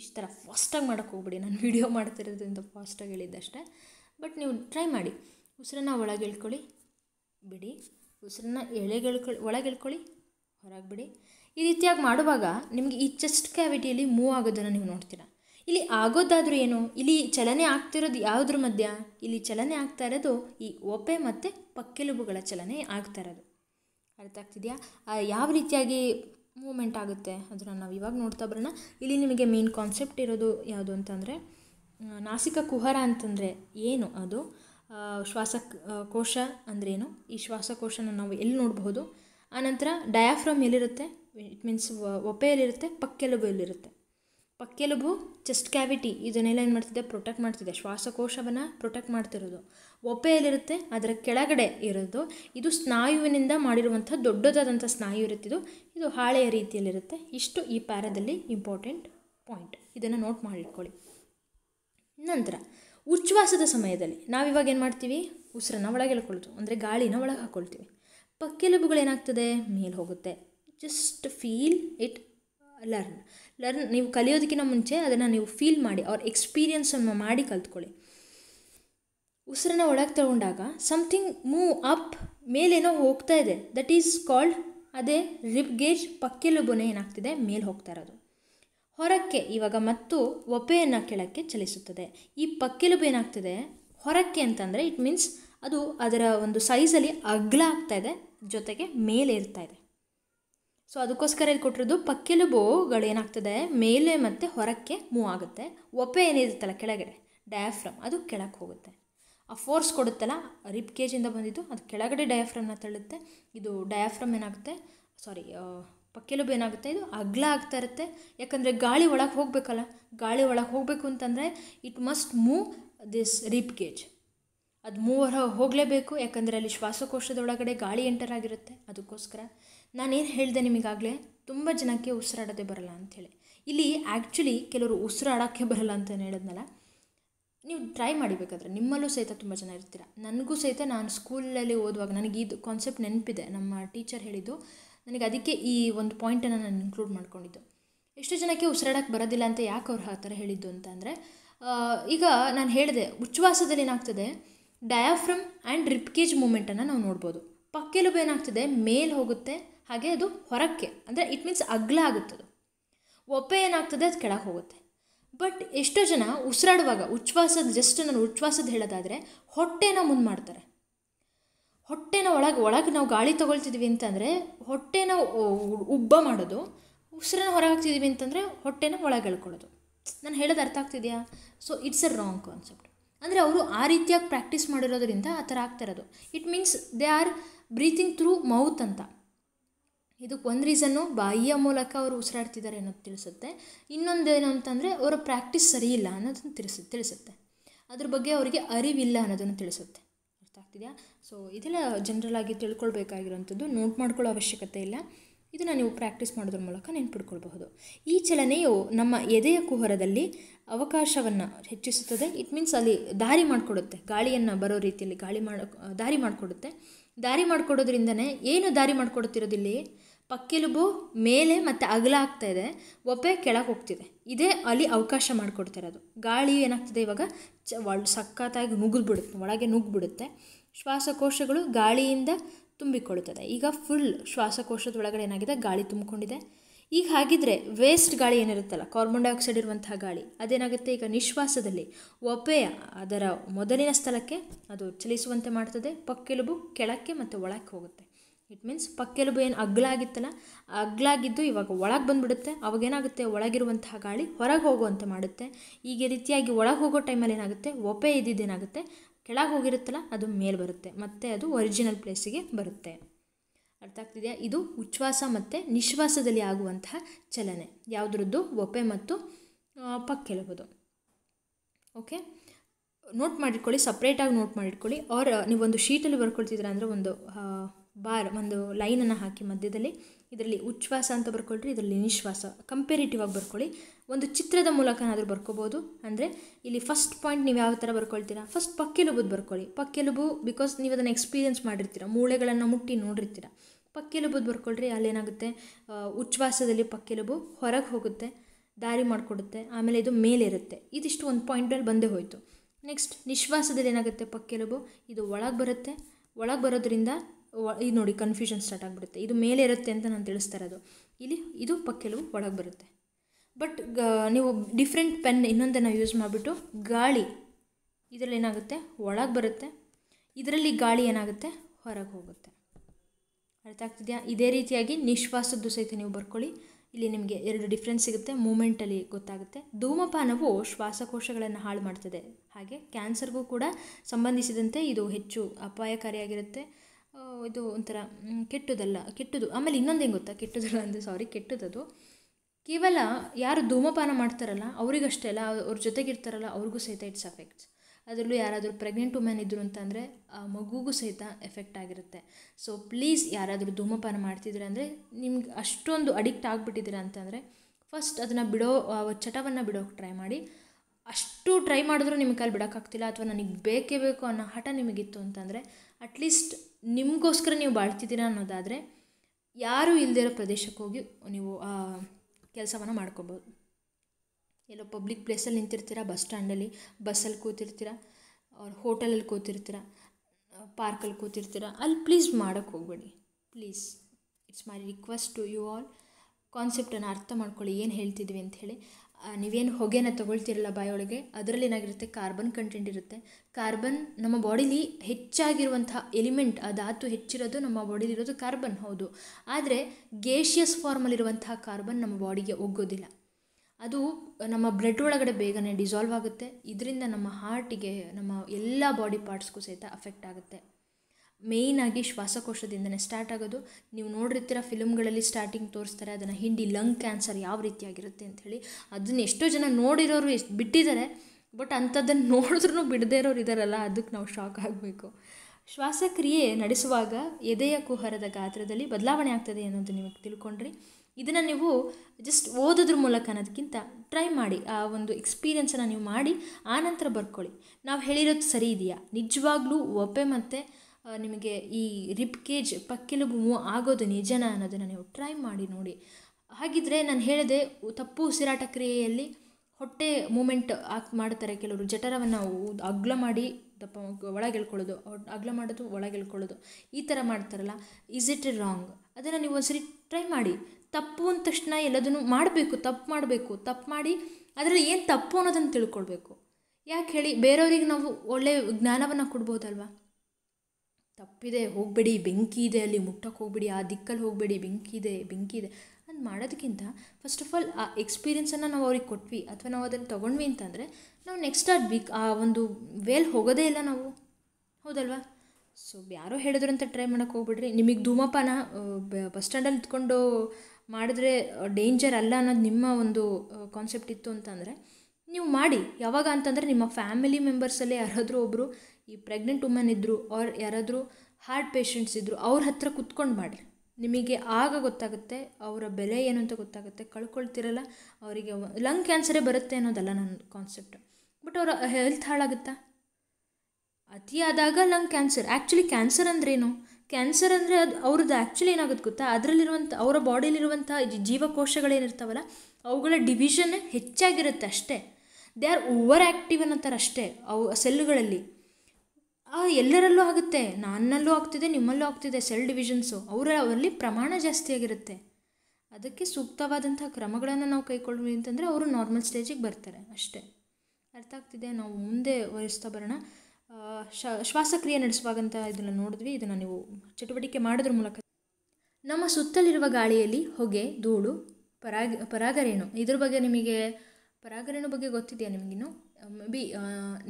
ಇಷ್ಟು ಥರ ಫಾಸ್ಟಾಗಿ ಮಾಡೋಕ್ಕೆ ಹೋಗ್ಬಿಡಿ ನಾನು ವಿಡಿಯೋ ಮಾಡ್ತಿರೋದ್ರಿಂದ ಫಾಸ್ಟಾಗಿ ಹೇಳಿದ್ದಷ್ಟೇ ಬಟ್ ನೀವು ಟ್ರೈ ಮಾಡಿ ಉಸಿರನ್ನು ಒಳಗೆ ಇಳ್ಕೊಳ್ಳಿ ಬಿಡಿ ಉಸಿರನ್ನ ಎಳೆಗೆ ಒಳಗೆ ಇಳ್ಕೊಳ್ಳಿ ಹೊರಗೆ ಬಿಡಿ ಈ ರೀತಿಯಾಗಿ ಮಾಡುವಾಗ ನಿಮಗೆ ಈ ಚೆಸ್ಟ್ ಕ್ಯಾವಿಟಿಯಲ್ಲಿ ಮೂವ್ ಆಗೋದನ್ನು ನೀವು ನೋಡ್ತೀರಾ ಇಲ್ಲಿ ಆಗೋದಾದರೂ ಏನು ಇಲ್ಲಿ ಚಲನೆ ಆಗ್ತಿರೋದು ಯಾವುದ್ರ ಮಧ್ಯ ಇಲ್ಲಿ ಚಲನೆ ಆಗ್ತಾ ಇರೋದು ಈ ಒಪೆ ಮತ್ತು ಪಕ್ಕೆಲುಬುಗಳ ಚಲನೆ ಆಗ್ತಾ ಇರೋದು ಅರ್ಥ ಆಗ್ತಿದೆಯಾ ಯಾವ ರೀತಿಯಾಗಿ ಮೂಮೆಂಟ್ ಆಗುತ್ತೆ ಅದನ್ನು ನಾವು ಇವಾಗ ನೋಡ್ತಾ ಬರೋಣ ಇಲ್ಲಿ ನಿಮಗೆ ಮೇನ್ ಕಾನ್ಸೆಪ್ಟ್ ಇರೋದು ಯಾವುದು ಅಂತಂದರೆ ನಾಸಿಕ ಕುಹರ ಅಂತಂದರೆ ಏನು ಅದು ಶ್ವಾಸಕೋಶ ಅಂದ್ರೇನು ಈ ಶ್ವಾಸಕೋಶನ ನಾವು ಎಲ್ಲಿ ನೋಡಬಹುದು ಆನಂತರ ಡಯಾಫ್ರಮ್ ಎಲ್ಲಿರುತ್ತೆ ಇಟ್ ಮೀನ್ಸ್ ಒಪೆಯಲ್ಲಿರುತ್ತೆ ಪಕ್ಕೆಲುಬು ಎಲ್ಲಿರುತ್ತೆ ಪಕ್ಕೆಲುಬು ಚೆಸ್ಟ್ ಕ್ಯಾವಿಟಿ ಇದನ್ನೆಲ್ಲ ಏನು ಮಾಡ್ತಿದೆ ಪ್ರೊಟೆಕ್ಟ್ ಮಾಡ್ತಿದೆ ಶ್ವಾಸಕೋಶವನ್ನು ಪ್ರೊಟೆಕ್ಟ್ ಮಾಡ್ತಿರೋದು ಒಪ್ಪೆಯಲ್ಲಿರುತ್ತೆ ಅದರ ಕೆಳಗಡೆ ಇರೋದು ಇದು ಸ್ನಾಯುವಿನಿಂದ ಮಾಡಿರುವಂಥ ದೊಡ್ಡದಾದಂಥ ಸ್ನಾಯು ಇರುತ್ತಿದ್ದು ಇದು ಹಾಳೆಯ ರೀತಿಯಲ್ಲಿರುತ್ತೆ ಇಷ್ಟು ಈ ಪ್ಯಾರದಲ್ಲಿ ಇಂಪಾರ್ಟೆಂಟ್ ಪಾಯಿಂಟ್ ಇದನ್ನು ನೋಟ್ ಮಾಡಿಟ್ಕೊಳ್ಳಿ ನಂತರ ಉಚ್ಛ್ವಾಸದ ಸಮಯದಲ್ಲಿ ನಾವಿವಾಗ ಏನು ಮಾಡ್ತೀವಿ ಉಸಿರನ್ನ ಒಳಗೆ ಎಳ್ಕೊಳ್ಳೋದು ಅಂದರೆ ಗಾಳಿನ ಒಳಗೆ ಹಾಕ್ಕೊಳ್ತೀವಿ ಪಕ್ಕೆಲುಬುಗಳೇನಾಗ್ತದೆ ಮೇಲೆ ಹೋಗುತ್ತೆ just feel it learn learn ನೀವು ಕಲಿಯೋದಕ್ಕಿಂತ ಮುಂಚೆ ಅದನ್ನು ನೀವು ಫೀಲ್ ಮಾಡಿ ಅವ್ರ ಎಕ್ಸ್ಪೀರಿಯನ್ಸನ್ನು ಮಾಡಿ ಕಲ್ತ್ಕೊಳ್ಳಿ ಉಸಿರನ್ನ ಒಳಗೆ ತಗೊಂಡಾಗ ಸಮಥಿಂಗ್ ಮೂವ್ ಅಪ್ ಮೇಲೇನೋ ಹೋಗ್ತಾ ಇದೆ ದಟ್ ಈಸ್ ಕಾಲ್ಡ್ ಅದೇ ರಿಪ್ ಗೇಜ್ ಪಕ್ಕೆಲುಬುನೇ ಏನಾಗ್ತಿದೆ ಮೇಲೆ ಹೋಗ್ತಾ ಇರೋದು ಹೊರಕ್ಕೆ ಇವಾಗ ಮತ್ತು ಒಪೆಯನ್ನು ಕೆಳಕ್ಕೆ ಚಲಿಸುತ್ತದೆ ಈ ಪಕ್ಕೆಲುಬು ಏನಾಗ್ತಿದೆ ಹೊರಕ್ಕೆ ಅಂತಂದರೆ ಇಟ್ ಮೀನ್ಸ್ ಅದು ಅದರ ಒಂದು ಸೈಜಲ್ಲಿ ಅಗ್ಲ ಆಗ್ತಾ ಇದೆ ಜೊತೆಗೆ ಮೇಲೆ ಇರ್ತಾ ಇದೆ ಸೊ ಅದಕ್ಕೋಸ್ಕರ ಇಲ್ಲಿ ಕೊಟ್ಟಿರೋದು ಏನಾಗ್ತದೆ ಮೇಲೆ ಮತ್ತು ಹೊರಕ್ಕೆ ಮೂವ್ ಆಗುತ್ತೆ ಒಪ್ಪೆ ಏನಿರುತ್ತಲ್ಲ ಕೆಳಗಡೆ ಡಯಾಫ್ರಮ್ ಅದು ಕೆಳಕ್ಕೆ ಹೋಗುತ್ತೆ ಆ ಫೋರ್ಸ್ ಕೊಡುತ್ತಲ್ಲ ರಿಪ್ ಕೇಜಿಂದ ಬಂದಿದ್ದು ಅದು ಕೆಳಗಡೆ ಡಯಾಫ್ರಮ್ನ ತಳ್ಳುತ್ತೆ ಇದು ಡಯಾಫ್ರಮ್ ಏನಾಗುತ್ತೆ ಸಾರಿ ಪಕ್ಕೆಲುಬು ಏನಾಗುತ್ತೆ ಇದು ಅಗ್ಲ ಆಗ್ತಾ ಇರುತ್ತೆ ಯಾಕಂದರೆ ಗಾಳಿ ಒಳಗೆ ಹೋಗಬೇಕಲ್ಲ ಗಾಳಿ ಒಳಗೆ ಹೋಗಬೇಕು ಅಂತಂದರೆ it must move this rib cage ಅದು ಮೂವ್ ಹೋಗಲೇಬೇಕು ಯಾಕಂದರೆ ಅಲ್ಲಿ ಶ್ವಾಸಕೋಶದ ಒಳಗಡೆ ಗಾಳಿ ಎಂಟರ್ ಆಗಿರುತ್ತೆ ಅದಕ್ಕೋಸ್ಕರ ನಾನೇನು ಹೇಳಿದೆ ನಿಮಗಾಗಲೇ ತುಂಬ ಜನಕ್ಕೆ ಉಸಿರಾಡೋದೇ ಬರಲ್ಲ ಅಂಥೇಳಿ ಇಲ್ಲಿ ಆ್ಯಕ್ಚುಲಿ ಕೆಲವರು ಉಸಿರಾಡೋಕ್ಕೆ ಬರಲ್ಲ ಅಂತ ಹೇಳಿದ್ನಲ್ಲ ನೀವು ಟ್ರೈ ಮಾಡಬೇಕಾದ್ರೆ ನಿಮ್ಮಲ್ಲೂ ಸಹಿತ ತುಂಬ ಜನ ಇರ್ತೀರ ನನಗೂ ಸಹಿತ ನಾನು ಸ್ಕೂಲಲ್ಲಿ ಓದುವಾಗ ನನಗೆ ಇದು ಕಾನ್ಸೆಪ್ಟ್ ನೆನಪಿದೆ ನಮ್ಮ ಟೀಚರ್ ಹೇಳಿದ್ದು ನನಗೆ ಅದಕ್ಕೆ ಈ ಒಂದು ಪಾಯಿಂಟನ್ನು ನಾನು ಇನ್ಕ್ಲೂಡ್ ಮಾಡ್ಕೊಂಡಿದ್ದು ಎಷ್ಟು ಜನಕ್ಕೆ ಉಸಿರಾಡೋಕ್ಕೆ ಬರೋದಿಲ್ಲ ಅಂತ ಯಾಕೆ ಅವ್ರು ಆ ಥರ ಹೇಳಿದ್ದು ಅಂತ ಈಗ ನಾನು ಹೇಳಿದೆ ಉಚ್ಛ್ವಾಸದಲ್ಲಿ ಏನಾಗ್ತದೆ ಡಯಾಫ್ರಮ್ ಆ್ಯಂಡ್ ರಿಪ್ಕೇಜ್ ಮೂಮೆಂಟನ್ನು ನಾವು ನೋಡ್ಬೋದು ಪಕ್ಕೆಲುಬು ಏನಾಗ್ತದೆ ಮೇಲೆ ಹೋಗುತ್ತೆ ಹಾಗೆ ಅದು ಹೊರಕ್ಕೆ ಅಂದರೆ ಇಟ್ ಮೀನ್ಸ್ ಅಗ್ಲ ಆಗುತ್ತದು ಒಪ್ಪೆ ಏನಾಗ್ತದೆ ಅದು ಕೆಳಗೆ ಹೋಗುತ್ತೆ ಬಟ್ ಎಷ್ಟೋ ಜನ ಉಸಿರಾಡುವಾಗ ಉಚ್ಛ್ವಾಸದ ಜಸ್ಟ್ ನಾನು ಉಚ್ಛ್ವಾಸದ ಹೇಳೋದಾದರೆ ಹೊಟ್ಟೆನ ಮುಂದೆ ಮಾಡ್ತಾರೆ ಹೊಟ್ಟೆನ ಒಳಗೆ ಒಳಗೆ ನಾವು ಗಾಳಿ ತೊಗೊಳ್ತಿದ್ದೀವಿ ಅಂತಂದರೆ ಹೊಟ್ಟೆನ ಉಬ್ಬ ಮಾಡೋದು ಉಸಿರನ್ನ ಹೊರಗೆ ಅಂತಂದರೆ ಹೊಟ್ಟೆನ ಒಳಗೆ ಹೇಳ್ಕೊಳ್ಳೋದು ನಾನು ಹೇಳೋದು ಅರ್ಥ ಆಗ್ತಿದೆಯಾ so it's a wrong concept ಅಂದರೆ ಅವರು ಆ ರೀತಿಯಾಗಿ ಪ್ರಾಕ್ಟೀಸ್ ಮಾಡಿರೋದ್ರಿಂದ ಆ ಥರ ಆಗ್ತಿರೋದು it means they are breathing through mouth ಅಂತ ಇದಕ್ಕೆ ಒಂದು ರೀಸನ್ನು ಬಾಯಿಯ ಮೂಲಕ ಅವರು ಉಸಿರಾಡ್ತಿದ್ದಾರೆ ಅನ್ನೋದು ತಿಳಿಸುತ್ತೆ ಇನ್ನೊಂದು ಏನು ಅಂತಂದರೆ ಅವರ ಪ್ರಾಕ್ಟೀಸ್ ಸರಿ ಇಲ್ಲ ಅನ್ನೋದನ್ನು ತಿಳಿಸು ತಿಳಿಸುತ್ತೆ ಅದ್ರ ಬಗ್ಗೆ ಅವರಿಗೆ ಅರಿವಿಲ್ಲ ಅನ್ನೋದನ್ನು ತಿಳಿಸುತ್ತೆ ಅರ್ಥ ಆಗ್ತಿದೆಯಾ ಸೊ ಇದೆಲ್ಲ ಜನರಲ್ ಆಗಿ ತಿಳ್ಕೊಳ್ಬೇಕಾಗಿರೋಂಥದ್ದು ನೋಟ್ ಮಾಡ್ಕೊಳ್ಳೋ ಅವಶ್ಯಕತೆ ಇಲ್ಲ ಇದನ್ನು ನೀವು ಪ್ರಾಕ್ಟೀಸ್ ಮಾಡೋದ್ರ ಮೂಲಕ ನೆನ್ಪಿಡ್ಕೊಳ್ಬಹುದು ಈ ಚಲನೆಯು ನಮ್ಮ ಎದೆಯ ಕುಹರದಲ್ಲಿ ಅವಕಾಶವನ್ನು ಹೆಚ್ಚಿಸುತ್ತದೆ ಇಟ್ ಮೀನ್ಸ್ ಅಲ್ಲಿ ದಾರಿ ಮಾಡಿಕೊಡುತ್ತೆ ಗಾಳಿಯನ್ನು ಬರೋ ರೀತಿಯಲ್ಲಿ ಗಾಳಿ ಮಾಡಿ ದಾರಿ ಮಾಡಿಕೊಡುತ್ತೆ ದಾರಿ ಮಾಡಿಕೊಡೋದ್ರಿಂದನೇ ಏನು ದಾರಿ ಮಾಡಿಕೊಡುತ್ತಿರೋದಿಲ್ಲೇ ಪಕ್ಕೆಲುಬು ಮೇಲೆ ಮತ್ತು ಅಗಲ ಆಗ್ತಾ ಇದೆ ಒಪ್ಪೆ ಕೆಳಗೆ ಹೋಗ್ತಿದೆ ಇದೇ ಅಲ್ಲಿ ಅವಕಾಶ ಮಾಡಿಕೊಡ್ತಾ ಗಾಳಿ ಏನಾಗ್ತದೆ ಇವಾಗ ಚ ಒಳ್ಳೆ ಸಖತ್ತಾಗಿ ನುಗ್ಗಿಬಿಡುತ್ತೆ ಒಳಗೆ ನುಗ್ಗಿಬಿಡುತ್ತೆ ಶ್ವಾಸಕೋಶಗಳು ಗಾಳಿಯಿಂದ ತುಂಬಿಕೊಳ್ಳುತ್ತದೆ ಈಗ ಫುಲ್ ಶ್ವಾಸಕೋಶದ ಒಳಗಡೆ ಏನಾಗಿದೆ ಗಾಳಿ ತುಂಬಿಕೊಂಡಿದೆ ಈಗ ಹಾಗಿದ್ರೆ ವೇಸ್ಟ್ ಗಾಳಿ ಏನಿರುತ್ತಲ್ಲ ಕಾರ್ಬನ್ ಡೈಆಕ್ಸೈಡ್ ಇರುವಂತಹ ಗಾಳಿ ಅದೇನಾಗುತ್ತೆ ಈಗ ನಿಶ್ವಾಸದಲ್ಲಿ ಒಪೆಯ ಅದರ ಮೊದಲಿನ ಸ್ಥಳಕ್ಕೆ ಅದು ಚಲಿಸುವಂತೆ ಮಾಡ್ತದೆ ಪಕ್ಕೆಲುಬು ಕೆಳಕ್ಕೆ ಮತ್ತು ಒಳಕ್ಕೆ ಹೋಗುತ್ತೆ ಇಟ್ ಮೀನ್ಸ್ ಪಕ್ಕೆಲುಬು ಏನು ಅಗ್ಲಾಗಿತ್ತಲ್ಲ ಅಗ್ಲಾಗಿದ್ದು ಇವಾಗ ಒಳಗೆ ಬಂದುಬಿಡುತ್ತೆ ಅವಾಗೇನಾಗುತ್ತೆ ಒಳಗಿರುವಂತಹ ಗಾಳಿ ಹೊರಗೆ ಹೋಗುವಂತೆ ಮಾಡುತ್ತೆ ಈಗ ರೀತಿಯಾಗಿ ಒಳಗೆ ಹೋಗೋ ಟೈಮಲ್ಲಿ ಏನಾಗುತ್ತೆ ಒಪೆ ಇದ್ದಿದ್ದೇನಾಗುತ್ತೆ ಕೆಳಗೆ ಹೋಗಿರುತ್ತಲ್ಲ ಅದು ಮೇಲೆ ಬರುತ್ತೆ ಮತ್ತು ಅದು ಒರಿಜಿನಲ್ ಪ್ಲೇಸಿಗೆ ಬರುತ್ತೆ ಅರ್ಥ ಆಗ್ತಿದೆಯಾ ಇದು ಉಚ್ಛ್ವಾಸ ಮತ್ತು ನಿಶ್ವಾಸದಲ್ಲಿ ಆಗುವಂತಹ ಚಲನೆ ಯಾವುದ್ರದ್ದು ಒಪೆ ಮತ್ತು ಪಕ್ಕೆಲುಬುದು ಓಕೆ ನೋಟ್ ಮಾಡಿಟ್ಕೊಳ್ಳಿ ಸಪ್ರೇಟಾಗಿ ನೋಟ್ ಮಾಡಿಟ್ಕೊಳ್ಳಿ ಆರ್ ನೀವೊಂದು ಶೀಟಲ್ಲಿ ಬರ್ಕೊಳ್ತಿದ್ರೆ ಅಂದರೆ ಒಂದು ಬಾರ್ ಒಂದು ಲೈನನ್ನು ಹಾಕಿ ಮಧ್ಯದಲ್ಲಿ ಇದರಲ್ಲಿ ಉಚ್ಛ್ವಾಸ ಅಂತ ಬರ್ಕೊಳ್ರಿ ಇದರಲ್ಲಿ ನಿಶ್ವಾಸ ಕಂಪೇರಿಟಿವ್ ಆಗಿ ಬರ್ಕೊಳ್ಳಿ ಒಂದು ಚಿತ್ರದ ಮೂಲಕನಾದರೂ ಬರ್ಕೋಬೋದು ಅಂದರೆ ಇಲ್ಲಿ ಫಸ್ಟ್ ಪಾಯಿಂಟ್ ನೀವು ಯಾವ ಥರ ಬರ್ಕೊಳ್ತೀರಾ ಫಸ್ಟ್ ಪಕ್ಕೆಲುಬುದು ಬರ್ಕೊಳ್ಳಿ ಪಕ್ಕೆಲುಬು ಬಿಕಾಸ್ ನೀವು ಅದನ್ನು ಎಕ್ಸ್ಪೀರಿಯನ್ಸ್ ಮಾಡಿರ್ತೀರ ಮೂಳೆಗಳನ್ನು ಮುಟ್ಟಿ ನೋಡಿರ್ತೀರ ಪಕ್ಕೆಲುಬುದು ಬರ್ಕೊಳ್ರಿ ಅಲ್ಲೇನಾಗುತ್ತೆ ಉಚ್ಛ್ವಾಸದಲ್ಲಿ ಪಕ್ಕೆಲುಬು ಹೊರಗೆ ಹೋಗುತ್ತೆ ದಾರಿ ಮಾಡಿಕೊಡುತ್ತೆ ಆಮೇಲೆ ಇದು ಮೇಲಿರುತ್ತೆ ಇದಿಷ್ಟು ಒಂದು ಪಾಯಿಂಟಲ್ಲಿ ಬಂದೇ ಹೋಯಿತು ನೆಕ್ಸ್ಟ್ ನಿಶ್ವಾಸದಲ್ಲಿ ಏನಾಗುತ್ತೆ ಪಕ್ಕೆಲುಬು ಇದು ಒಳಗೆ ಬರುತ್ತೆ ಒಳಗೆ ಬರೋದ್ರಿಂದ ಇದು ನೋಡಿ ಕನ್ಫ್ಯೂಷನ್ ಸ್ಟಾರ್ಟ್ ಆಗಿಬಿಡುತ್ತೆ ಇದು ಮೇಲೆ ಇರುತ್ತೆ ಅಂತ ನಾನು ತಿಳಿಸ್ತಾ ಇರೋದು ಇಲ್ಲಿ ಇದು ಪಕ್ಕೆಲುವು ಒಳಗೆ ಬರುತ್ತೆ ಬಟ್ ನೀವು ಡಿಫ್ರೆಂಟ್ ಪೆನ್ ಇನ್ನೊಂದನ್ನು ಯೂಸ್ ಮಾಡಿಬಿಟ್ಟು ಗಾಳಿ ಇದರಲ್ಲಿ ಏನಾಗುತ್ತೆ ಒಳಗೆ ಬರುತ್ತೆ ಇದರಲ್ಲಿ ಗಾಳಿ ಏನಾಗುತ್ತೆ ಹೊರಗೆ ಹೋಗುತ್ತೆ ಅರ್ಥ ಆಗ್ತಿದೆಯಾ ಇದೇ ರೀತಿಯಾಗಿ ನಿಶ್ವಾಸದ್ದು ಸಹಿತ ನೀವು ಬರ್ಕೊಳ್ಳಿ ಇಲ್ಲಿ ನಿಮಗೆ ಎರಡು ಡಿಫ್ರೆನ್ಸ್ ಸಿಗುತ್ತೆ ಮೂಮೆಂಟಲ್ಲಿ ಗೊತ್ತಾಗುತ್ತೆ ಧೂಮಪಾನವು ಶ್ವಾಸಕೋಶಗಳನ್ನು ಹಾಳು ಮಾಡ್ತದೆ ಹಾಗೆ ಕ್ಯಾನ್ಸರ್ಗೂ ಕೂಡ ಸಂಬಂಧಿಸಿದಂತೆ ಇದು ಹೆಚ್ಚು ಅಪಾಯಕಾರಿಯಾಗಿರುತ್ತೆ ಇದು ಒಂಥರ ಕೆಟ್ಟದಲ್ಲ ಕೆಟ್ಟದು ಆಮೇಲೆ ಇನ್ನೊಂದು ಏನು ಗೊತ್ತಾ ಕೆಟ್ಟದಲ್ಲ ಅಂದರೆ ಸಾರಿ ಕೆಟ್ಟದದು ಕೇವಲ ಯಾರು ಧೂಮಪಾನ ಮಾಡ್ತಾರಲ್ಲ ಅವರಿಗಷ್ಟೇ ಅಲ್ಲ ಅವ್ರ ಜೊತೆಗಿರ್ತಾರಲ್ಲ ಅವ್ರಿಗೂ ಸಹಿತ ಇಟ್ಸ್ ಅಫೆಕ್ಟ್ಸ್ ಅದರಲ್ಲೂ ಯಾರಾದರೂ ಪ್ರೆಗ್ನೆಂಟ್ ವುಮೆನ್ ಇದ್ದರು ಅಂತಂದರೆ ಆ ಮಗುಗೂ ಸಹಿತ ಎಫೆಕ್ಟ್ ಆಗಿರುತ್ತೆ ಸೊ ಪ್ಲೀಸ್ ಯಾರಾದರೂ ಧೂಮಪಾನ ಮಾಡ್ತಿದ್ದೀರ ಅಂದರೆ ನಿಮ್ಗೆ ಅಷ್ಟೊಂದು ಅಡಿಕ್ಟ್ ಆಗಿಬಿಟ್ಟಿದ್ದೀರ ಅಂತಂದರೆ ಫಸ್ಟ್ ಅದನ್ನು ಬಿಡೋ ಚಟವನ್ನು ಬಿಡೋಕ್ಕೆ ಟ್ರೈ ಮಾಡಿ ಅಷ್ಟು ಟ್ರೈ ಮಾಡಿದ್ರೂ ನಿಮ್ಗೆ ಅಲ್ಲಿ ಬಿಡೋಕ್ಕಾಗ್ತಿಲ್ಲ ಅಥವಾ ನನಗೆ ಬೇಕೇ ಬೇಕು ಅನ್ನೋ ಹಠ ನಿಮಗಿತ್ತು ಅಂತಂದರೆ ಅಟ್ಲೀಸ್ಟ್ ನಿಮಗೋಸ್ಕರ ನೀವು ಬಾಳ್ತಿದ್ದೀರ ಅನ್ನೋದಾದರೆ ಯಾರೂ ಇರೋ ಪ್ರದೇಶಕ್ಕೆ ಹೋಗಿ ನೀವು ಕೆಲಸವನ್ನು ಮಾಡ್ಕೋಬೋದು ಎಲ್ಲೋ ಪಬ್ಲಿಕ್ ಪ್ಲೇಸಲ್ಲಿ ನಿಂತಿರ್ತೀರ ಬಸ್ ಸ್ಟ್ಯಾಂಡಲ್ಲಿ ಬಸ್ಸಲ್ಲಿ ಕೂತಿರ್ತೀರ ಅವ್ರ ಹೋಟೆಲಲ್ಲಿ ಕೂತಿರ್ತೀರ ಪಾರ್ಕಲ್ಲಿ ಕೂತಿರ್ತೀರ ಅಲ್ಲಿ ಪ್ಲೀಸ್ ಮಾಡೋಕ್ಕೆ ಹೋಗಬೇಡಿ please it's my request to you all ಕಾನ್ಸೆಪ್ಟನ್ನು ಅರ್ಥ ಮಾಡ್ಕೊಳ್ಳಿ ಏನು ಹೇಳ್ತಿದ್ವಿ ಅಂತ ಹೇಳಿ ನೀವೇನು ಹೊಗೆನ ತೊಗೊಳ್ತಿರಲ್ಲ ಬಾಯೊಳಗೆ ಅದರಲ್ಲಿ ಏನಾಗಿರುತ್ತೆ ಕಾರ್ಬನ್ ಕಂಟೆಂಟ್ ಇರುತ್ತೆ ಕಾರ್ಬನ್ ನಮ್ಮ ಬಾಡಿಲಿ ಹೆಚ್ಚಾಗಿರುವಂಥ ಎಲಿಮೆಂಟ್ ಆ ಹೆಚ್ಚಿರೋದು ನಮ್ಮ ಬಾಡಿಲಿರೋದು ಕಾರ್ಬನ್ ಹೌದು ಆದರೆ ಗೇಷಿಯಸ್ ಫಾರ್ಮಲ್ಲಿರುವಂತಹ ಕಾರ್ಬನ್ ನಮ್ಮ ಬಾಡಿಗೆ ಒಗ್ಗೋದಿಲ್ಲ ಅದು ನಮ್ಮ ಬ್ಲಡ್ ಒಳಗಡೆ ಬೇಗನೆ ಡಿಸಾಲ್ವ್ ಆಗುತ್ತೆ ಇದರಿಂದ ನಮ್ಮ ಹಾರ್ಟಿಗೆ ನಮ್ಮ ಎಲ್ಲ ಬಾಡಿ ಪಾರ್ಟ್ಸ್ಗೂ ಸಹಿತ ಅಫೆಕ್ಟ್ ಆಗುತ್ತೆ ಮೇಯ್ನಾಗಿ ಶ್ವಾಸಕೋಶದಿಂದನೇ ಸ್ಟಾರ್ಟ್ ಆಗೋದು ನೀವು ನೋಡಿರ್ತೀರ ಫಿಲಮ್ಗಳಲ್ಲಿ ಸ್ಟಾರ್ಟಿಂಗ್ ತೋರಿಸ್ತಾರೆ ಅದನ್ನು ಹಿಂಡಿ ಲಂಗ್ ಕ್ಯಾನ್ಸರ್ ಯಾವ ರೀತಿಯಾಗಿರುತ್ತೆ ಅಂಥೇಳಿ ಅದನ್ನ ಎಷ್ಟೋ ಜನ ನೋಡಿರೋರು ಎಷ್ಟು ಬಿಟ್ಟಿದ್ದಾರೆ ಬಟ್ ಅಂಥದ್ದನ್ನು ನೋಡಿದ್ರೂ ಬಿಡದೇ ಇರೋರು ಇದ್ದಾರಲ್ಲ ಅದಕ್ಕೆ ನಾವು ಶಾಕ್ ಆಗಬೇಕು ಶ್ವಾಸಕ್ರಿಯೆ ನಡೆಸುವಾಗ ಎದೆಯ ಕುಹರದ ಗಾತ್ರದಲ್ಲಿ ಬದಲಾವಣೆ ಆಗ್ತದೆ ಅನ್ನೋದು ನಿಮಗೆ ತಿಳ್ಕೊಂಡ್ರಿ ಇದನ್ನು ನೀವು ಜಸ್ಟ್ ಓದೋದ್ರ ಮೂಲಕ ಅನ್ನೋದಕ್ಕಿಂತ ಟ್ರೈ ಮಾಡಿ ಆ ಒಂದು ಎಕ್ಸ್ಪೀರಿಯೆನ್ಸನ್ನು ನೀವು ಮಾಡಿ ಆನಂತರ ಬರ್ಕೊಳ್ಳಿ ನಾವು ಹೇಳಿರೋದು ಸರಿ ಇದೆಯಾ ನಿಜವಾಗ್ಲೂ ಒಪ್ಪೆ ಮತ್ತು ನಿಮಗೆ ಈ ರಿಪ್ ಕೇಜ್ ಪಕ್ಕೆಲುಬು ಮೂವ್ ಆಗೋದು ನಿಜನ ಅನ್ನೋದನ್ನು ನೀವು ಟ್ರೈ ಮಾಡಿ ನೋಡಿ ಹಾಗಿದ್ರೆ ನಾನು ಹೇಳಿದೆ ತಪ್ಪು ಉಸಿರಾಟ ಕ್ರಿಯೆಯಲ್ಲಿ ಹೊಟ್ಟೆ ಮೂಮೆಂಟ್ ಆಕ್ ಮಾಡ್ತಾರೆ ಕೆಲವರು ಜಠರವನ್ನು ಅಗ್ಲ ಮಾಡಿ ದಪ್ಪ ಒಳಗೆಳ್ಕೊಳ್ಳೋದು ಅಗ್ಲ ಮಾಡೋದು ಒಳಗೆಳ್ಕೊಳ್ಳೋದು ಈ ಥರ ಮಾಡ್ತಾರಲ್ಲ ಈಸ್ ಇಟ್ ರಾಂಗ್ ಅದನ್ನು ನೀವು ಒಂದ್ಸರಿ ಟ್ರೈ ಮಾಡಿ ತಪ್ಪು ಅಂದ ತಕ್ಷಣ ಎಲ್ಲದನ್ನು ಮಾಡಬೇಕು ತಪ್ಪು ಮಾಡಬೇಕು ತಪ್ಪು ಮಾಡಿ ಅದರಲ್ಲಿ ಏನು ತಪ್ಪು ಅನ್ನೋದನ್ನು ತಿಳ್ಕೊಳ್ಬೇಕು ಯಾಕೆ ಹೇಳಿ ಬೇರೆಯವ್ರಿಗೆ ನಾವು ಒಳ್ಳೆಯ ಜ್ಞಾನವನ್ನು ಕೊಡ್ಬೋದಲ್ವ ತಪ್ಪಿದೆ ಹೋಗಬೇಡಿ ಬೆಂಕಿ ಇದೆ ಅಲ್ಲಿ ಮುಟ್ಟಕ್ಕೆ ಹೋಗ್ಬಿಡಿ ಆ ದಿಕ್ಕಲ್ಲಿ ಹೋಗಬೇಡಿ ಬೆಂಕಿ ಇದೆ ಬೆಂಕಿ ಇದೆ ಅದು ಮಾಡೋದಕ್ಕಿಂತ ಫಸ್ಟ್ ಆಫ್ ಆಲ್ ಆ ಎಕ್ಸ್ಪೀರಿಯೆನ್ಸನ್ನು ನಾವು ಅವ್ರಿಗೆ ಕೊಟ್ವಿ ಅಥವಾ ನಾವು ಅದನ್ನು ತೊಗೊಂಡ್ವಿ ಅಂತಂದರೆ ನಾವು ನೆಕ್ಸ್ಟ್ ಆ ಬಿಕ್ ಆ ಒಂದು ವೇಲ್ ಹೋಗೋದೇ ಇಲ್ಲ ನಾವು ಹೌದಲ್ವಾ ಸೊ ಯಾರೋ ಹೇಳಿದ್ರು ಅಂತ ಟ್ರೈ ಮಾಡೋಕ್ಕೆ ಹೋಗ್ಬಿಡ್ರಿ ನಿಮಗೆ ಧೂಮಪಾನ ಬಸ್ ಸ್ಟ್ಯಾಂಡಲ್ಲಿ ಇದ್ಕೊಂಡು ಮಾಡಿದ್ರೆ ಡೇಂಜರ್ ಅಲ್ಲ ಅನ್ನೋದು ನಿಮ್ಮ ಒಂದು ಕಾನ್ಸೆಪ್ಟ್ ಇತ್ತು ಅಂತಂದರೆ ನೀವು ಮಾಡಿ ಯಾವಾಗ ಅಂತಂದರೆ ನಿಮ್ಮ ಫ್ಯಾಮಿಲಿ ಮೆಂಬರ್ಸಲ್ಲೇ ಯಾರಾದರೂ ಒಬ್ಬರು ಈ ಪ್ರೆಗ್ನೆಂಟ್ ವುಮನ್ ಇದ್ದರು ಅವ್ರು ಯಾರಾದರೂ ಹಾರ್ಟ್ ಪೇಷಂಟ್ಸ್ ಇದ್ದರು ಅವ್ರ ಹತ್ರ ಕುತ್ಕೊಂಡು ಮಾಡಿರಿ ನಿಮಗೆ ಆಗ ಗೊತ್ತಾಗುತ್ತೆ ಅವರ ಬೆಲೆ ಏನು ಅಂತ ಗೊತ್ತಾಗುತ್ತೆ ಕಳ್ಕೊಳ್ತಿರಲ್ಲ ಅವರಿಗೆ ಲಂಗ್ ಕ್ಯಾನ್ಸರೇ ಬರುತ್ತೆ ಅನ್ನೋದಲ್ಲ ನನ್ನ ಕಾನ್ಸೆಪ್ಟ್ ಬಟ್ ಅವರ ಹೆಲ್ತ್ ಹಾಳಾಗುತ್ತಾ ಅತಿಯಾದಾಗ ಲಂಗ್ ಕ್ಯಾನ್ಸರ್ ಆ್ಯಕ್ಚುಲಿ ಕ್ಯಾನ್ಸರ್ ಅಂದ್ರೇನು ಕ್ಯಾನ್ಸರ್ ಅಂದರೆ ಅದು ಅವ್ರದ್ದು ಆ್ಯಕ್ಚುಲಿ ಏನಾಗುತ್ತೆ ಗೊತ್ತಾ ಅದರಲ್ಲಿರುವಂಥ ಅವರ ಬಾಡಿಲಿರುವಂಥ ಜೀವಕೋಶಗಳೇನಿರ್ತಾವಲ್ಲ ಅವುಗಳ ಡಿವಿಷನ್ ಹೆಚ್ಚಾಗಿರುತ್ತೆ ಅಷ್ಟೇ ದೇ ಆರ್ ಓವರ್ ಆ್ಯಕ್ಟಿವ್ ಅನ್ನೋಂತಾರೆ ಅಷ್ಟೇ ಅವು ಸೆಲ್ಲುಗಳಲ್ಲಿ ಎಲ್ಲರಲ್ಲೂ ಆಗುತ್ತೆ ನನ್ನಲ್ಲೂ ಆಗ್ತಿದೆ ನಿಮ್ಮಲ್ಲೂ ಆಗ್ತಿದೆ ಸೆಲ್ ಡಿವಿಷನ್ಸು ಅವರ ಅವರಲ್ಲಿ ಪ್ರಮಾಣ ಜಾಸ್ತಿಯಾಗಿರುತ್ತೆ ಅದಕ್ಕೆ ಸೂಕ್ತವಾದಂಥ ಕ್ರಮಗಳನ್ನು ನಾವು ಕೈಗೊಳ್ಳಿ ಅಂತಂದರೆ ಅವರು ನಾರ್ಮಲ್ ಸ್ಟೇಜಿಗೆ ಬರ್ತಾರೆ ಅಷ್ಟೇ ಅರ್ಥ ಆಗ್ತಿದೆ ನಾವು ಮುಂದೆ ವಹಿಸ್ತಾ ಬರೋಣ ಶ ಶ್ವಾಸಕ್ರಿಯೆ ನಡೆಸುವಾಗಂತ ಇದನ್ನು ನೋಡಿದ್ವಿ ಇದನ್ನು ನೀವು ಚಟುವಟಿಕೆ ಮಾಡೋದ್ರ ಮೂಲಕ ನಮ್ಮ ಸುತ್ತಲಿರುವ ಗಾಳಿಯಲ್ಲಿ ಹೊಗೆ ಧೂಳು ಪರಾಗ ಪರಾಗರೇಣು ಇದ್ರ ಬಗ್ಗೆ ನಿಮಗೆ ಪರಾಗರೇಣು ಬಗ್ಗೆ ಗೊತ್ತಿದೆಯಾ ನಿಮಗಿನ್ನು ಮೇ ಬಿ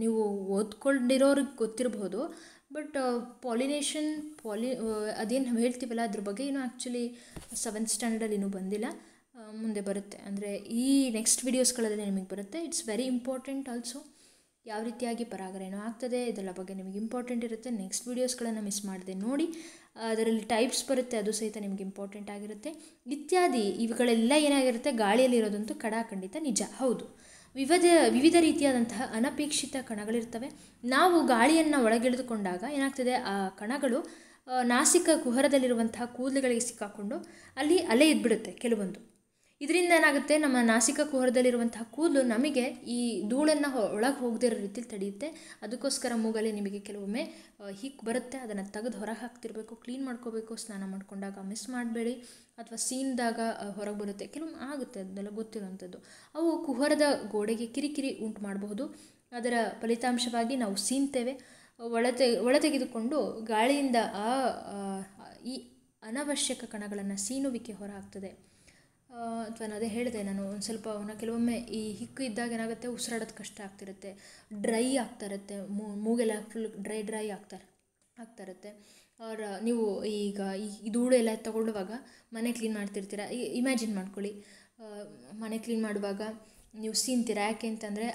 ನೀವು ಓದ್ಕೊಂಡಿರೋರಿಗೆ ಗೊತ್ತಿರಬಹುದು ಬಟ್ ಪಾಲಿನೇಷನ್ ಪಾಲಿ ಅದೇನು ನಾವು ಹೇಳ್ತೀವಲ್ಲ ಅದ್ರ ಬಗ್ಗೆ ಇನ್ನೂ ಆ್ಯಕ್ಚುಲಿ ಸೆವೆಂತ್ ಸ್ಟ್ಯಾಂಡರ್ಡಲ್ಲಿ ಇನ್ನೂ ಬಂದಿಲ್ಲ ಮುಂದೆ ಬರುತ್ತೆ ಅಂದರೆ ಈ ನೆಕ್ಸ್ಟ್ ವೀಡಿಯೋಸ್ಗಳಲ್ಲಿ ನಿಮಗೆ ಬರುತ್ತೆ ಇಟ್ಸ್ ವೆರಿ ಇಂಪಾರ್ಟೆಂಟ್ ಆಲ್ಸೋ ಯಾವ ರೀತಿಯಾಗಿ ಏನೋ ಆಗ್ತದೆ ಇದರ ಬಗ್ಗೆ ನಿಮಗೆ ಇಂಪಾರ್ಟೆಂಟ್ ಇರುತ್ತೆ ನೆಕ್ಸ್ಟ್ ವೀಡಿಯೋಸ್ಗಳನ್ನು ಮಿಸ್ ಮಾಡಿದೆ ನೋಡಿ ಅದರಲ್ಲಿ ಟೈಪ್ಸ್ ಬರುತ್ತೆ ಅದು ಸಹಿತ ನಿಮ್ಗೆ ಇಂಪಾರ್ಟೆಂಟ್ ಆಗಿರುತ್ತೆ ಇತ್ಯಾದಿ ಇವುಗಳೆಲ್ಲ ಏನಾಗಿರುತ್ತೆ ಗಾಳಿಯಲ್ಲಿರೋದಂತೂ ಖಂಡಿತ ನಿಜ ಹೌದು ವಿವಿಧ ವಿವಿಧ ರೀತಿಯಾದಂತಹ ಅನಪೇಕ್ಷಿತ ಕಣಗಳಿರ್ತವೆ ನಾವು ಗಾಳಿಯನ್ನು ಒಳಗೆಳೆದುಕೊಂಡಾಗ ಏನಾಗ್ತದೆ ಆ ಕಣಗಳು ನಾಸಿಕ ಕುಹರದಲ್ಲಿರುವಂತಹ ಕೂದಲುಗಳಿಗೆ ಸಿಕ್ಕಾಕೊಂಡು ಅಲ್ಲಿ ಅಲೆ ಇದ್ಬಿಡುತ್ತೆ ಕೆಲವೊಂದು ಇದರಿಂದ ಏನಾಗುತ್ತೆ ನಮ್ಮ ನಾಸಿಕ ಕುಹರದಲ್ಲಿರುವಂತಹ ಕೂದಲು ನಮಗೆ ಈ ಧೂಳನ್ನು ಒಳಗೆ ಹೋಗದಿರೋ ರೀತಿಯಲ್ಲಿ ತಡೆಯುತ್ತೆ ಅದಕ್ಕೋಸ್ಕರ ಮೂಗಲ್ಲಿ ನಿಮಗೆ ಕೆಲವೊಮ್ಮೆ ಹಿಕ್ ಬರುತ್ತೆ ಅದನ್ನು ತೆಗೆದು ಹೊರಗೆ ಹಾಕ್ತಿರ್ಬೇಕು ಕ್ಲೀನ್ ಮಾಡ್ಕೋಬೇಕು ಸ್ನಾನ ಮಾಡ್ಕೊಂಡಾಗ ಮಿಸ್ ಮಾಡಬೇಡಿ ಅಥವಾ ಸೀನ್ದಾಗ ಹೊರಗೆ ಬರುತ್ತೆ ಕೆಲವೊಮ್ಮೆ ಆಗುತ್ತೆ ಅದನ್ನೆಲ್ಲ ಗೊತ್ತಿರುವಂಥದ್ದು ಅವು ಕುಹರದ ಗೋಡೆಗೆ ಕಿರಿಕಿರಿ ಉಂಟು ಮಾಡಬಹುದು ಅದರ ಫಲಿತಾಂಶವಾಗಿ ನಾವು ಸೀನ್ತೇವೆ ಒಳತೆ ಒಳ ತೆಗೆದುಕೊಂಡು ಗಾಳಿಯಿಂದ ಆ ಈ ಅನವಶ್ಯಕ ಕಣಗಳನ್ನು ಸೀನುವಿಕೆ ಹೊರಹಾಕ್ತದೆ ಅಥವಾ ಅದೇ ಹೇಳಿದೆ ನಾನು ಒಂದು ಸ್ವಲ್ಪ ಅವನ್ನ ಕೆಲವೊಮ್ಮೆ ಈ ಹಿಕ್ಕು ಇದ್ದಾಗ ಏನಾಗುತ್ತೆ ಉಸಿರಾಡೋದು ಕಷ್ಟ ಆಗ್ತಿರುತ್ತೆ ಡ್ರೈ ಆಗ್ತಾ ಇರುತ್ತೆ ಮೂಗೆಲ್ಲ ಫುಲ್ ಡ್ರೈ ಡ್ರೈ ಆಗ್ತಾರೆ ಆಗ್ತಾ ಇರುತ್ತೆ ಆರ್ ನೀವು ಈಗ ಈ ಧೂಳು ಎಲ್ಲ ತಗೊಳ್ಳುವಾಗ ಮನೆ ಕ್ಲೀನ್ ಮಾಡ್ತಿರ್ತೀರ ಇಮ್ಯಾಜಿನ್ ಮಾಡ್ಕೊಳ್ಳಿ ಮನೆ ಕ್ಲೀನ್ ಮಾಡುವಾಗ ನೀವು ಸೀನ್ತೀರ ಯಾಕೆ ಅಂತಂದರೆ